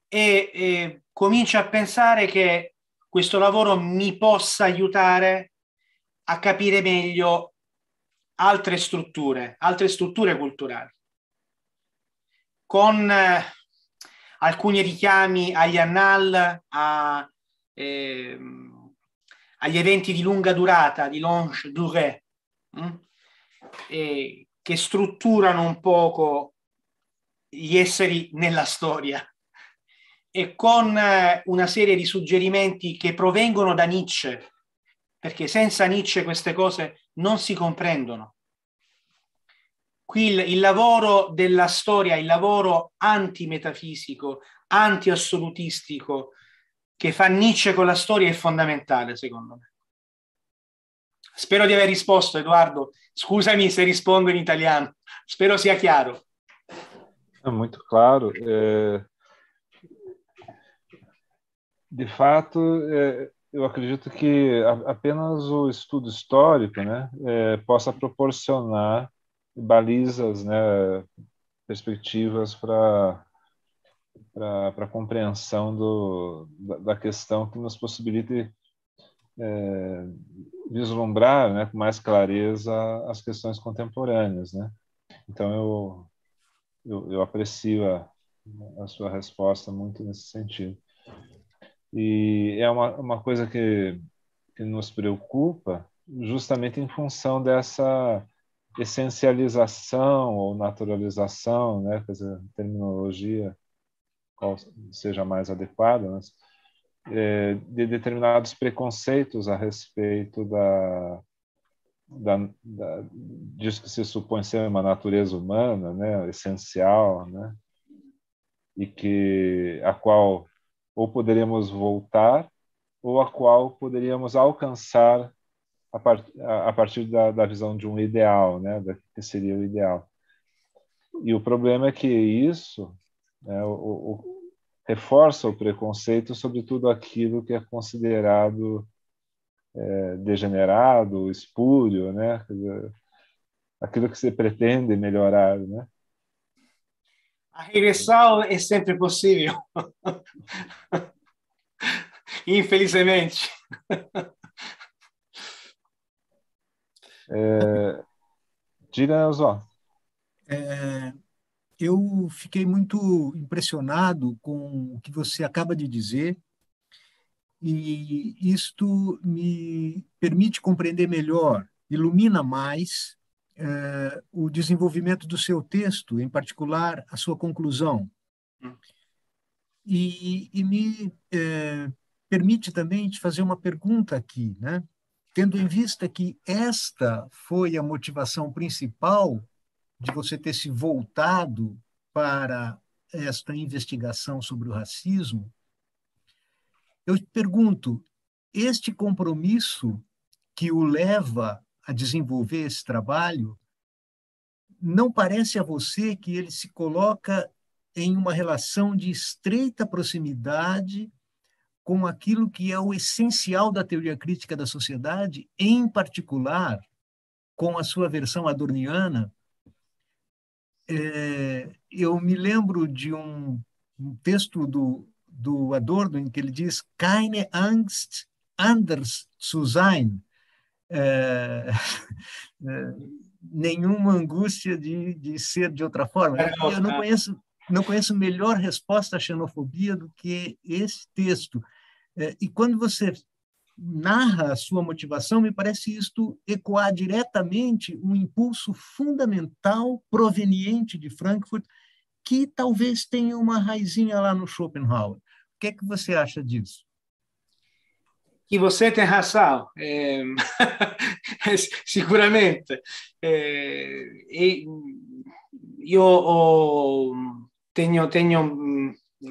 e, e comincio a pensare che questo lavoro mi possa aiutare a capire meglio altre strutture, altre strutture culturali, con eh, alcuni richiami agli annal, a, eh, agli eventi di lunga durata, di longue durée, mh? Mm, e che strutturano un poco gli esseri nella storia e con eh, una serie di suggerimenti che provengono da Nietzsche, perché senza Nietzsche queste cose non si comprendono. Qui il, il lavoro della storia, il lavoro antimetafisico, antiassolutistico che fa Nietzsche con la storia è fondamentale, secondo me. Spero di aver risposto, Edoardo. Scusami se rispondo in italiano, spero sia chiaro. É muito claro. É... De fato, é, eu acredito que apenas o estudo histórico né, é, possa proporcionar balizas, né, perspectivas para para a compreensão do, da, da, questão que nos possibilite é, vislumbrar né, com mais clareza as questões contemporâneas. Né? Então, eu eu, eu aprecio a, a sua resposta muito nesse sentido. E é uma, uma coisa que, que nos preocupa justamente em função dessa essencialização ou naturalização, né, quer dizer, terminologia qual seja mais adequada, mas, é, de determinados preconceitos a respeito da, da, da, disso que se supõe ser uma natureza humana, né, essencial, né, e que a qual ou poderíamos voltar ou a qual poderíamos alcançar a, part, a, a partir da, da, visão de um ideal, né, da, que seria o ideal. E o problema é que isso né, o, o, reforça o preconceito sobre tudo aquilo que é considerado é, degenerado, espúrio, né? aquilo que você pretende melhorar, né? A regressão é sempre possível. Infelizmente. É, diga, Zó. É, eu fiquei muito impressionado com o que você acaba de dizer e isto me permite compreender melhor, ilumina mais eh, o desenvolvimento do seu texto, em particular a sua conclusão. Hum. E, e me eh, permite também te fazer uma pergunta aqui, né? tendo em vista que esta foi a motivação principal de você ter se voltado para esta investigação sobre o racismo, eu te pergunto, este compromisso que o leva a desenvolver esse trabalho, não parece a você que ele se coloca em uma relação de estreita proximidade com aquilo que é o essencial da teoria crítica da sociedade, em particular com a sua versão adorniana? É, eu me lembro de um, um texto do do Adorno, em que ele diz keine Angst, anders zu sein. É, é, nenhuma angústia de, de ser de outra forma. É, Eu não conheço, não conheço melhor resposta à xenofobia do que esse texto. e quando você narra a sua motivação, me parece isto ecoar diretamente um impulso fundamental proveniente de Frankfurt, que talvez tenha uma raizinha lá no Schopenhauer. que é que você acha disso? Que você tem razão, é... sicuramente. É... Io ho... Tenho, tenho,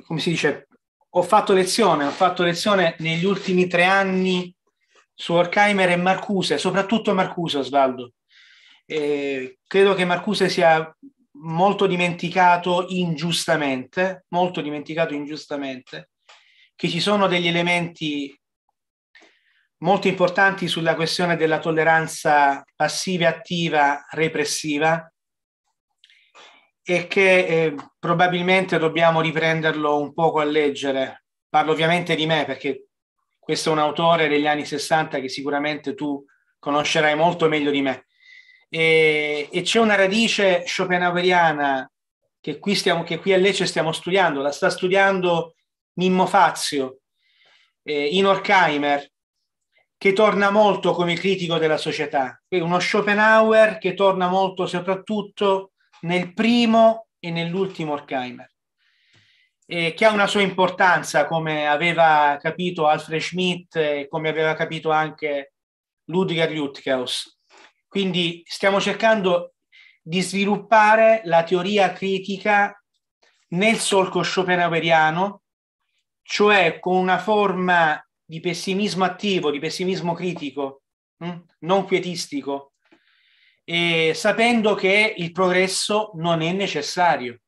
come si dice, ho fatto lezione, ho fatto lezione negli ultimi tre anni su Orkheimer e Marcuse, soprattutto Marcuse, Osvaldo. Eh, credo che Marcuse sia molto dimenticato ingiustamente, molto dimenticato ingiustamente, che ci sono degli elementi molto importanti sulla questione della tolleranza passiva, attiva, repressiva e che eh, probabilmente dobbiamo riprenderlo un poco a leggere. Parlo ovviamente di me perché questo è un autore degli anni 60 che sicuramente tu conoscerai molto meglio di me. E, e c'è una radice schopenhaueriana che qui, stiamo, che qui a Lecce stiamo studiando, la sta studiando Mimmo Fazio, eh, Orkheimer, che torna molto come critico della società. Quindi uno Schopenhauer che torna molto soprattutto nel primo e nell'ultimo Orkheimer, eh, che ha una sua importanza, come aveva capito Alfred Schmidt e come aveva capito anche Ludger Lutkaus. Quindi stiamo cercando di sviluppare la teoria critica nel solco schopenhaueriano, cioè con una forma di pessimismo attivo, di pessimismo critico, mm? non quietistico, sapendo che il progresso non è necessario,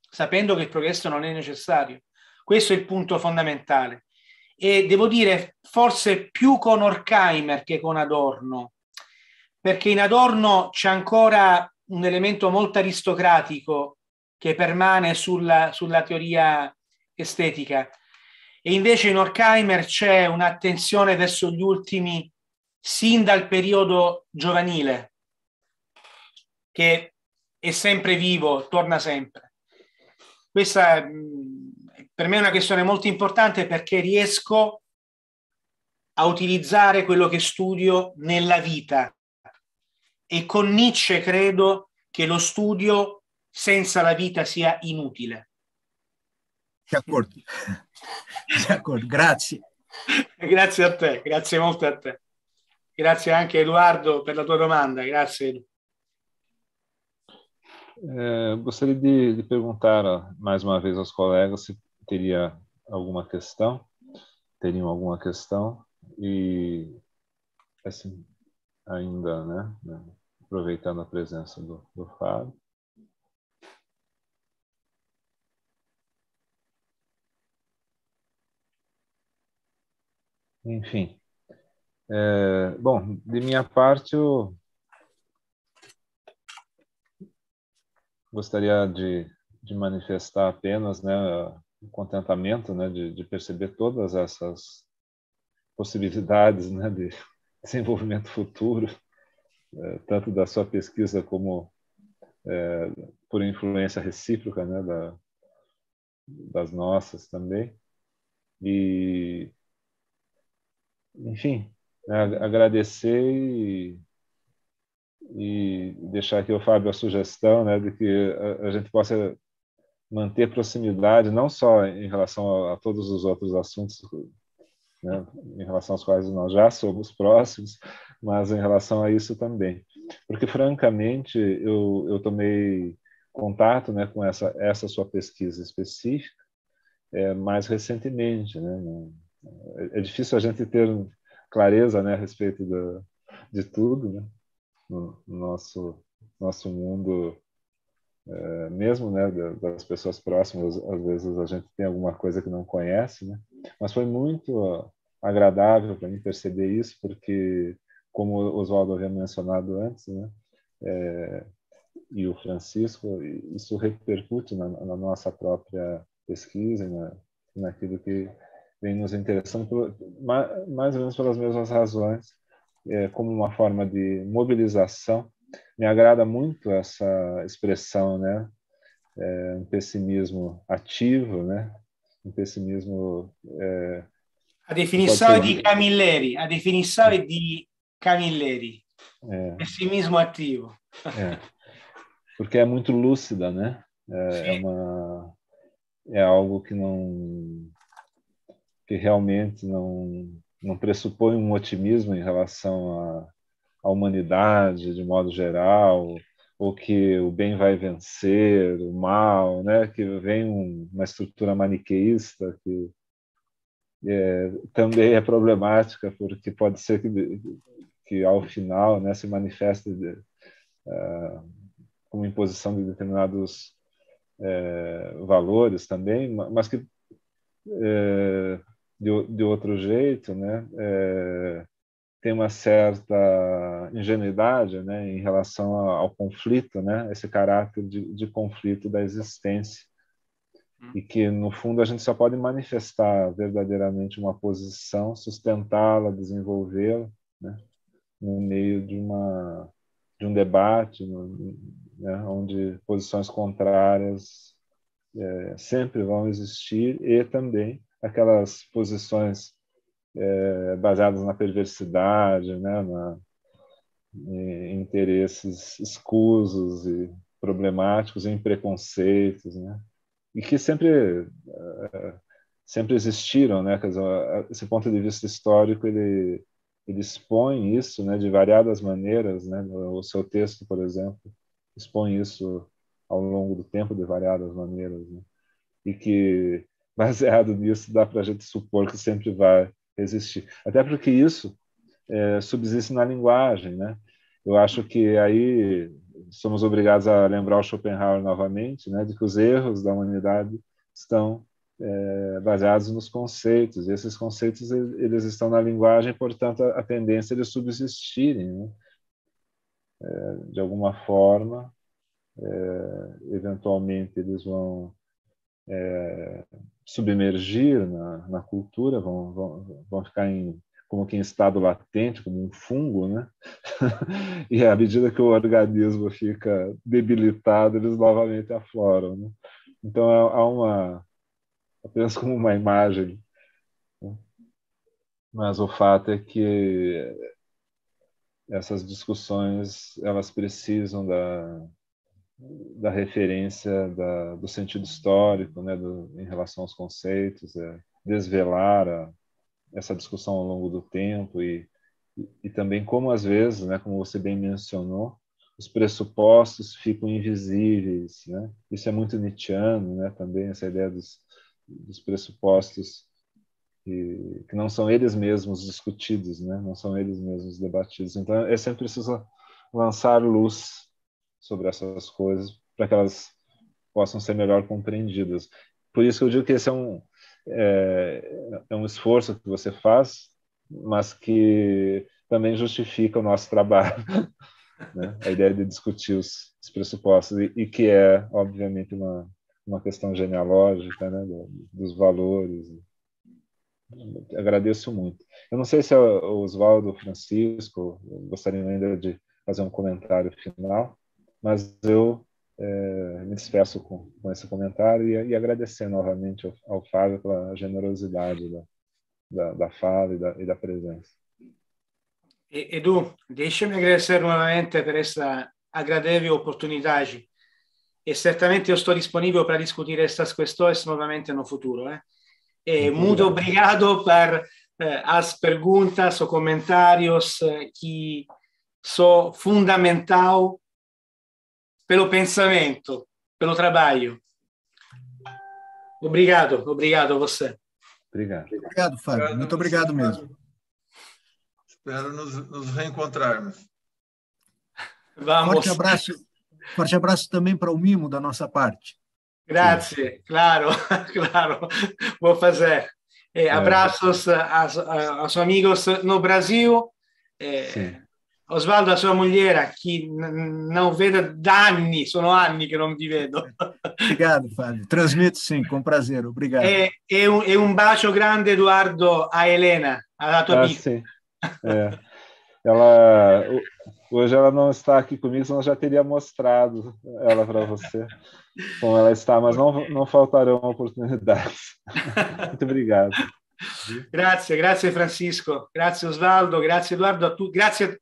sapendo che il progresso non è necessario. Questo è il punto fondamentale. E devo dire, forse più con Horkheimer che con Adorno, perché in Adorno c'è ancora un elemento molto aristocratico che permane sulla, sulla teoria estetica e invece in Orkheimer c'è un'attenzione verso gli ultimi sin dal periodo giovanile, che è sempre vivo, torna sempre. Questa per me è una questione molto importante perché riesco a utilizzare quello che studio nella vita. E con Nietzsche credo che lo studio senza la vita sia inutile. D'accordo. D'accordo, grazie. grazie a te, grazie molto a te. Grazie anche Edoardo per la tua domanda, grazie. É, gostaria de, de perguntar mais uma vez aos colegas se teria alguma questão, teriam alguma questão e assim ainda, né, né aproveitando a presença do, do Fábio. Enfim. É, bom, de minha parte, eu gostaria de, de manifestar apenas né, o contentamento né, de, de perceber todas essas possibilidades né, de desenvolvimento futuro, é, tanto da sua pesquisa como é, por influência recíproca né, da, das nossas também. E enfim, né, agradecer e, e, deixar aqui o Fábio a sugestão né, de que a, a, gente possa manter proximidade, não só em relação a, a todos os outros assuntos né, em relação aos quais nós já somos próximos, mas em relação a isso também. Porque, francamente, eu, eu tomei contato né, com essa, essa sua pesquisa específica é, mais recentemente, né, né. É, é difícil a gente ter clareza né, a respeito do, de tudo, né? No, nosso, nosso mundo, é, mesmo né, das pessoas próximas, às vezes a gente tem alguma coisa que não conhece, né? Mas foi muito agradável para mim perceber isso, porque, como o Oswaldo havia mencionado antes, né? É, e o Francisco, isso repercute na, na nossa própria pesquisa, na, naquilo que vem nos interessando por, mais ou menos pelas mesmas razões, é, como uma forma de mobilização. Me agrada muito essa expressão, né? É, um pessimismo ativo, né? Um pessimismo. É, a definição é de Camilleri. A definição é de Camilleri. É. Pessimismo ativo. É. Porque é muito lúcida, né? é, é uma é algo que não que realmente não, não pressupõe um otimismo em relação à, à humanidade de modo geral, ou que o bem vai vencer o mal, né? que vem um, uma estrutura maniqueísta que é, também é problemática, porque pode ser que, que ao final né, se manifeste de, uh, como imposição de determinados é, valores também, mas que é, de, de outro jeito, né? É, tem uma certa ingenuidade, né, em relação ao, ao conflito, né? Esse caráter de, de conflito da existência hum. e que no fundo a gente só pode manifestar verdadeiramente uma posição, sustentá-la, desenvolvê-la, né? no meio de uma de um debate, no, né? onde posições contrárias é, sempre vão existir e também aquelas posições é, baseadas na perversidade, né, na, em interesses escusos e problemáticos, em preconceitos, né, e que sempre é, sempre existiram, né, dizer, esse ponto de vista histórico ele ele expõe isso, né, de variadas maneiras, né, o seu texto, por exemplo, expõe isso ao longo do tempo de variadas maneiras, né, e que baseado nisso, dá para a gente supor que sempre vai existir. Até porque isso é, subsiste na linguagem, né? Eu acho que aí somos obrigados a lembrar o Schopenhauer novamente, né, de que os erros da humanidade estão é, baseados nos conceitos. E esses conceitos eles estão na linguagem, portanto a, tendência de é subsistirem, né? é, de alguma forma, é, eventualmente eles vão é, submergir na, na cultura, vão, vão, vão ficar em como que em estado latente, como um fungo, né? e à medida que o organismo fica debilitado, eles novamente afloram. Né? Então há uma apenas como uma imagem, né? mas o fato é que essas discussões elas precisam da da referência da, do sentido histórico, né, do, em relação aos conceitos, é, desvelar a, essa discussão ao longo do tempo e, e, e, também como às vezes, né, como você bem mencionou, os pressupostos ficam invisíveis, né? Isso é muito Nietzscheano, né? Também essa ideia dos, dos pressupostos que, que, não são eles mesmos discutidos, né? Não são eles mesmos debatidos. Então, é sempre preciso lançar luz sobre essas coisas para que elas possam ser melhor compreendidas. Por isso que eu digo que esse é um, é, é um esforço que você faz, mas que também justifica o nosso trabalho. Né? A ideia de discutir os, os pressupostos, e, e, que é, obviamente, uma, uma questão genealógica né? Do, dos valores. Agradeço muito. Eu não sei se é o Oswaldo Francisco gostariam ainda de fazer um comentário final. Mas eu é, me despeço com, com esse comentário e, e agradecer novamente ao, ao, Fábio pela generosidade da, da, da fala e da, e da, presença. Edu, deixa-me agradecer novamente por essa agradável oportunidade. E certamente eu estou disponível para discutir essas questões novamente no futuro. Eh? E muito obrigado por eh, as perguntas ou comentários eh, que são fundamentais pelo pensamento, pelo trabalho. Obrigado, obrigado a você. Obrigado. Obrigado, Fábio. Muito obrigado mesmo. Espero nos, nos reencontrarmos. Vamos. Forte abraço, forte abraço também para o Mimo da nossa parte. Grazie, claro, claro. Vou fazer. Eh, é. abraços aos, amigos no Brasil. Eh, Sim. Osvaldo, a sua mulher que não vedo da anni, sono anni che non vi vedo. Obrigado, Fábio. Transmito sim, com prazer, obrigado. E, e, um, e um bacio grande, Eduardo, a Helena, a tua ah, Sim. É. Ela, hoje ela não está aqui comigo, senão já teria mostrado ela para você, como ela está, mas não, não faltarão oportunidades. Muito obrigado. Grazie, grazie Francisco, grazie Osvaldo, grazie Eduardo, a tu, grazie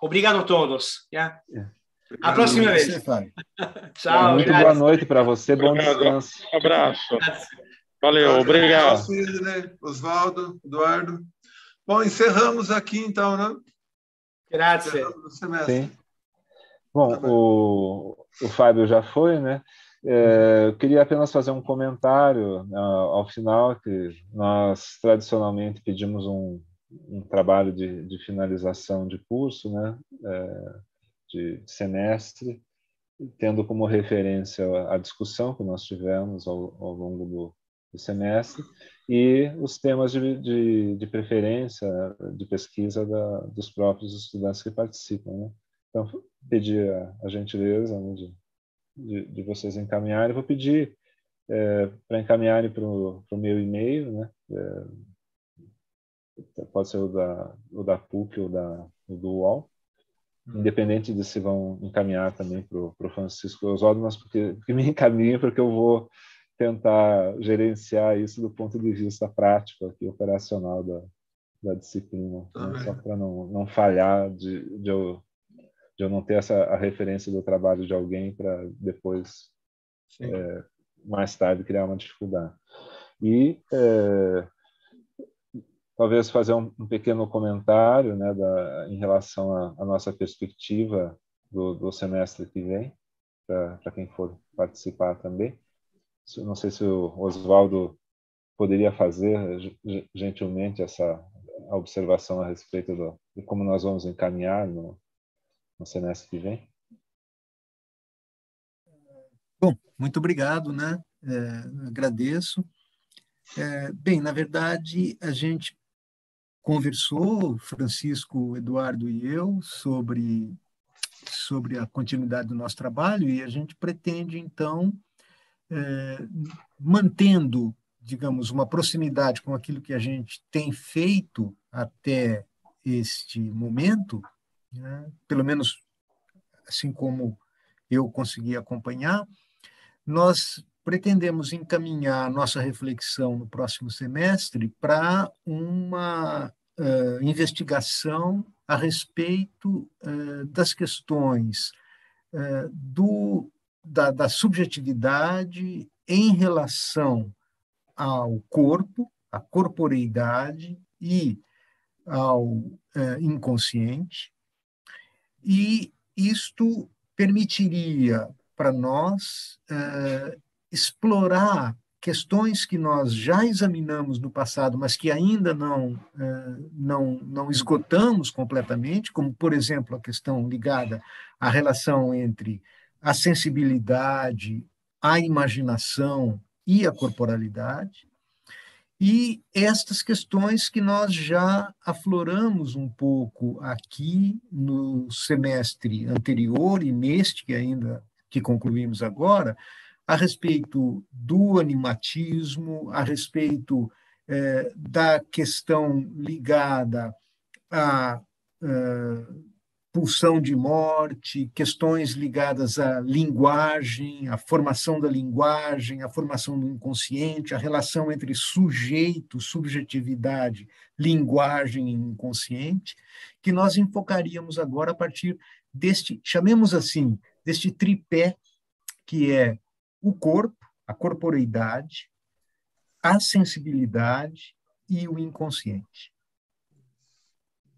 Obrigado a todos. Yeah? Yeah. É. A próxima vez. Você, Tchau. Muito boa noite para você. Bom descanso. Um abraço. Valeu, obrigado. Oswaldo, Eduardo. Bom, encerramos aqui então, né? Obrigado. Sim. Bom, tá o, o Fábio já foi, né? É, eu queria apenas fazer um comentário né, ao final, que nós tradicionalmente pedimos um um trabalho de, de, finalização de curso, né, de, é, de semestre, tendo como referência a, a discussão que nós tivemos ao, ao longo do, do, semestre e os temas de, de, de preferência de pesquisa da, dos próprios estudantes que participam. Né? Então, pedir a, a gentileza né, de, de, vocês encaminharem, vou pedir é, para encaminharem para o meu e-mail, né? É, pode ser o da, o da PUC ou da, o do UOL, hum. independente de se vão encaminhar também para o Francisco Oswaldo, mas porque, porque me encaminhem, porque eu vou tentar gerenciar isso do ponto de vista prático, aqui, operacional da, da disciplina, né? só para não, não falhar de, de, eu, de eu não ter essa a referência do trabalho de alguém para depois, é, mais tarde, criar uma dificuldade. E é, talvez fazer um, um pequeno comentário né, da, em relação à nossa perspectiva do, do, semestre que vem, para quem for participar também. Não sei se o Oswaldo poderia fazer gentilmente essa observação a respeito do, de como nós vamos encaminhar no, no semestre que vem. Bom, muito obrigado, né? É, agradeço. É, bem, na verdade, a gente conversou, Francisco, Eduardo e eu, sobre, sobre a continuidade do nosso trabalho e a gente pretende, então, é, mantendo, digamos, uma proximidade com aquilo que a gente tem feito até este momento, né, pelo menos assim como eu consegui acompanhar, nós pretendemos encaminhar nossa reflexão no próximo semestre para uma uh, investigação a respeito uh, das questões uh, do, da, da subjetividade em relação ao corpo, à corporeidade e ao inconsciente, e isto permitiria para nós explorar questões que nós já examinamos no passado, mas que ainda não, eh, não, não esgotamos completamente, como, por exemplo, a questão ligada à relação entre a sensibilidade, a imaginação e a corporalidade, e estas questões que nós já afloramos um pouco aqui no semestre anterior e neste que ainda que concluímos agora, a respeito do animatismo, a respeito eh, da questão ligada à eh, pulsão de morte, questões ligadas à linguagem, à formação da linguagem, à formação do inconsciente, a relação entre sujeito, subjetividade, linguagem e inconsciente, que nós enfocaríamos agora a partir deste, chamemos assim, deste tripé que é o corpo, a corporeidade, a sensibilidade e o inconsciente.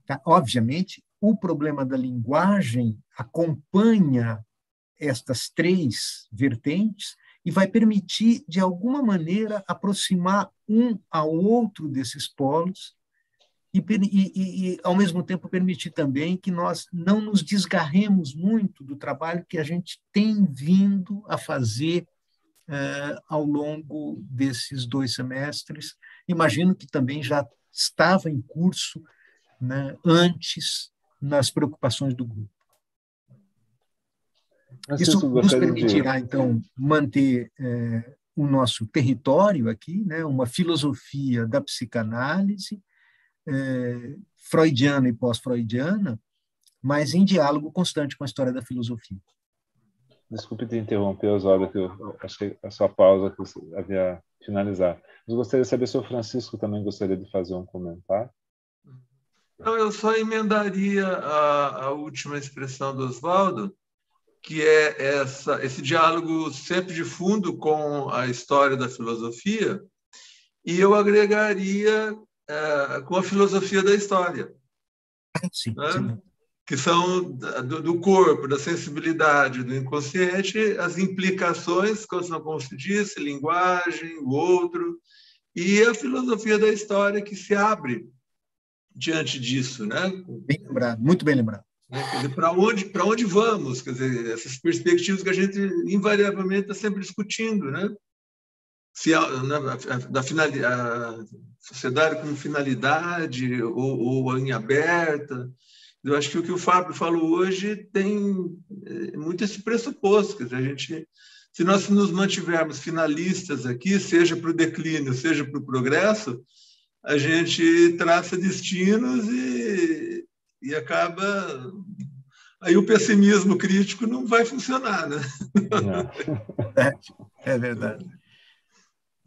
Tá? Obviamente, o problema da linguagem acompanha estas três vertentes e vai permitir, de alguma maneira, aproximar um ao outro desses polos e, e, e, ao mesmo tempo, permitir também que nós não nos desgarremos muito do trabalho que a gente tem vindo a fazer eh, ao longo desses dois semestres. Imagino que também já estava em curso né, antes nas preocupações do grupo. Mas Isso nos permitirá, então, manter eh, o nosso território aqui, né, uma filosofia da psicanálise, eh, freudiana e pós-freudiana, mas em diálogo constante com a história da filosofia. Desculpe te interromper, Osório, que eu achei a sua pausa que você havia finalizar. Mas gostaria de saber se o Francisco também gostaria de fazer um comentário. Não, eu só emendaria a, a última expressão do Oswaldo, que é essa, esse diálogo sempre de fundo com a história da filosofia, e eu agregaria é, com a filosofia da história. Ah, sim, né? sim que são do, do corpo, da sensibilidade, do inconsciente, as implicações, como se disse, linguagem, o outro, e a filosofia da história que se abre diante disso, né? Bem lembrado, muito bem lembrado. Né? para onde para onde vamos? Quer dizer, essas perspectivas que a gente invariavelmente está sempre discutindo, né? Se a, a sociedade como finalidade ou, ou em aberta, eu acho que o que o Fábio falou hoje tem eh, muito esse pressuposto, quer dizer, a gente, se nós nos mantivermos finalistas aqui, seja para o declínio, seja para o progresso, a gente traça destinos e, e acaba aí o pessimismo crítico não vai funcionar, né? É, é verdade.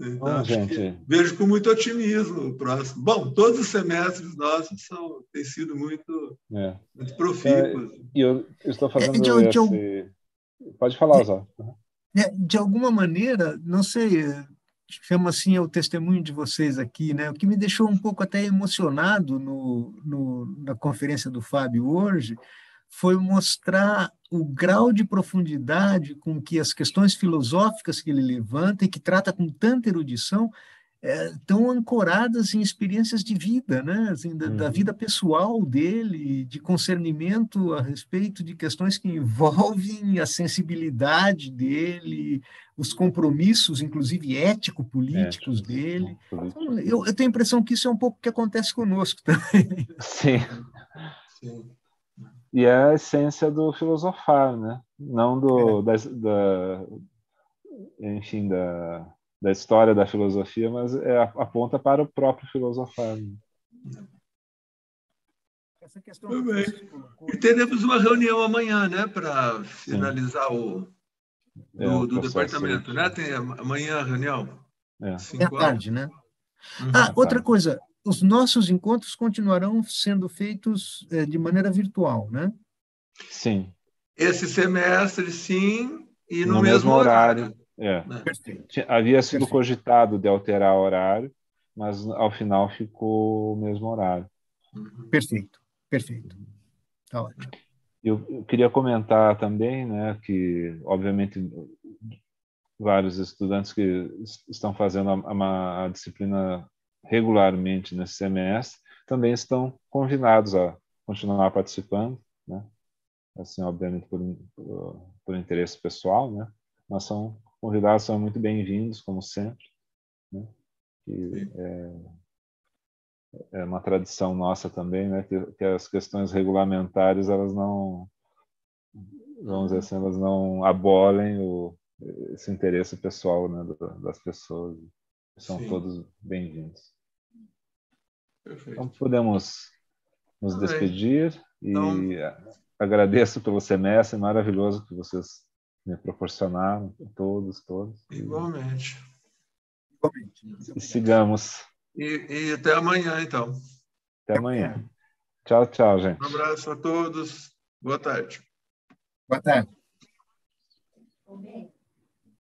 Então, Bom, gente. vejo com muito otimismo o próximo. Bom, todos os semestres nossos são, têm sido muito, é. muito profícuos. É, e eu, eu, estou é, fazendo é, esse... Pode falar, é, Zó. Né, de alguma maneira, não sei, eh, chama assim é o testemunho de vocês aqui, né? O que me deixou um pouco até emocionado no, no, na conferência do Fábio hoje foi mostrar o grau de profundidade com que as questões filosóficas que ele levanta e que trata com tanta erudição estão é, ancoradas em experiências de vida, né? Assim, da, uhum. da, vida pessoal dele, de concernimento a respeito de questões que envolvem a sensibilidade dele, os compromissos, inclusive ético-políticos é, dele. Então, eu, eu, tenho a impressão que isso é um pouco o que acontece conosco também. Sim. Sim. E é a essência do filosofar, né? Não do, é. da, da, enfim, da, da história da filosofia, mas é, aponta para o próprio filosofar. Né? Essa questão que colocou... E teremos uma reunião amanhã, né, para finalizar Sim. É, o do, é, do departamento, né? Tem amanhã a reunião. É. Cinco é tarde, né? Uhum. Ah, é outra coisa os nossos encontros continuarão sendo feitos é, de maneira virtual, né? Sim. Esse semestre, sim, e no, no mesmo, mesmo, horário. horário. É. Né? Perfeito. Havia sido Perfeito. cogitado de alterar o horário, mas ao final ficou o mesmo horário. Uhum. Perfeito, perfeito. Tá ótimo. Eu, eu queria comentar também, né, que obviamente vários estudantes que estão fazendo a, a, a disciplina regularmente nesse semestre, também estão convidados a continuar participando, né? assim, obviamente por, por, por interesse pessoal, né? mas são convidados, são muito bem-vindos, como sempre, né? e, é, é, uma tradição nossa também, né? que, que as questões regulamentares, elas não, vamos dizer assim, elas não abolem o, esse interesse pessoal né, das pessoas. São Sim. todos bem-vindos. Perfeito. Então podemos nos Amém. despedir e então... agradeço pelo semestre maravilhoso que vocês me proporcionaram, todos, todos. Igualmente. E sigamos. E, e até amanhã, então. Até amanhã. Tchau, tchau, gente. Um abraço a todos. Boa tarde. Boa tarde.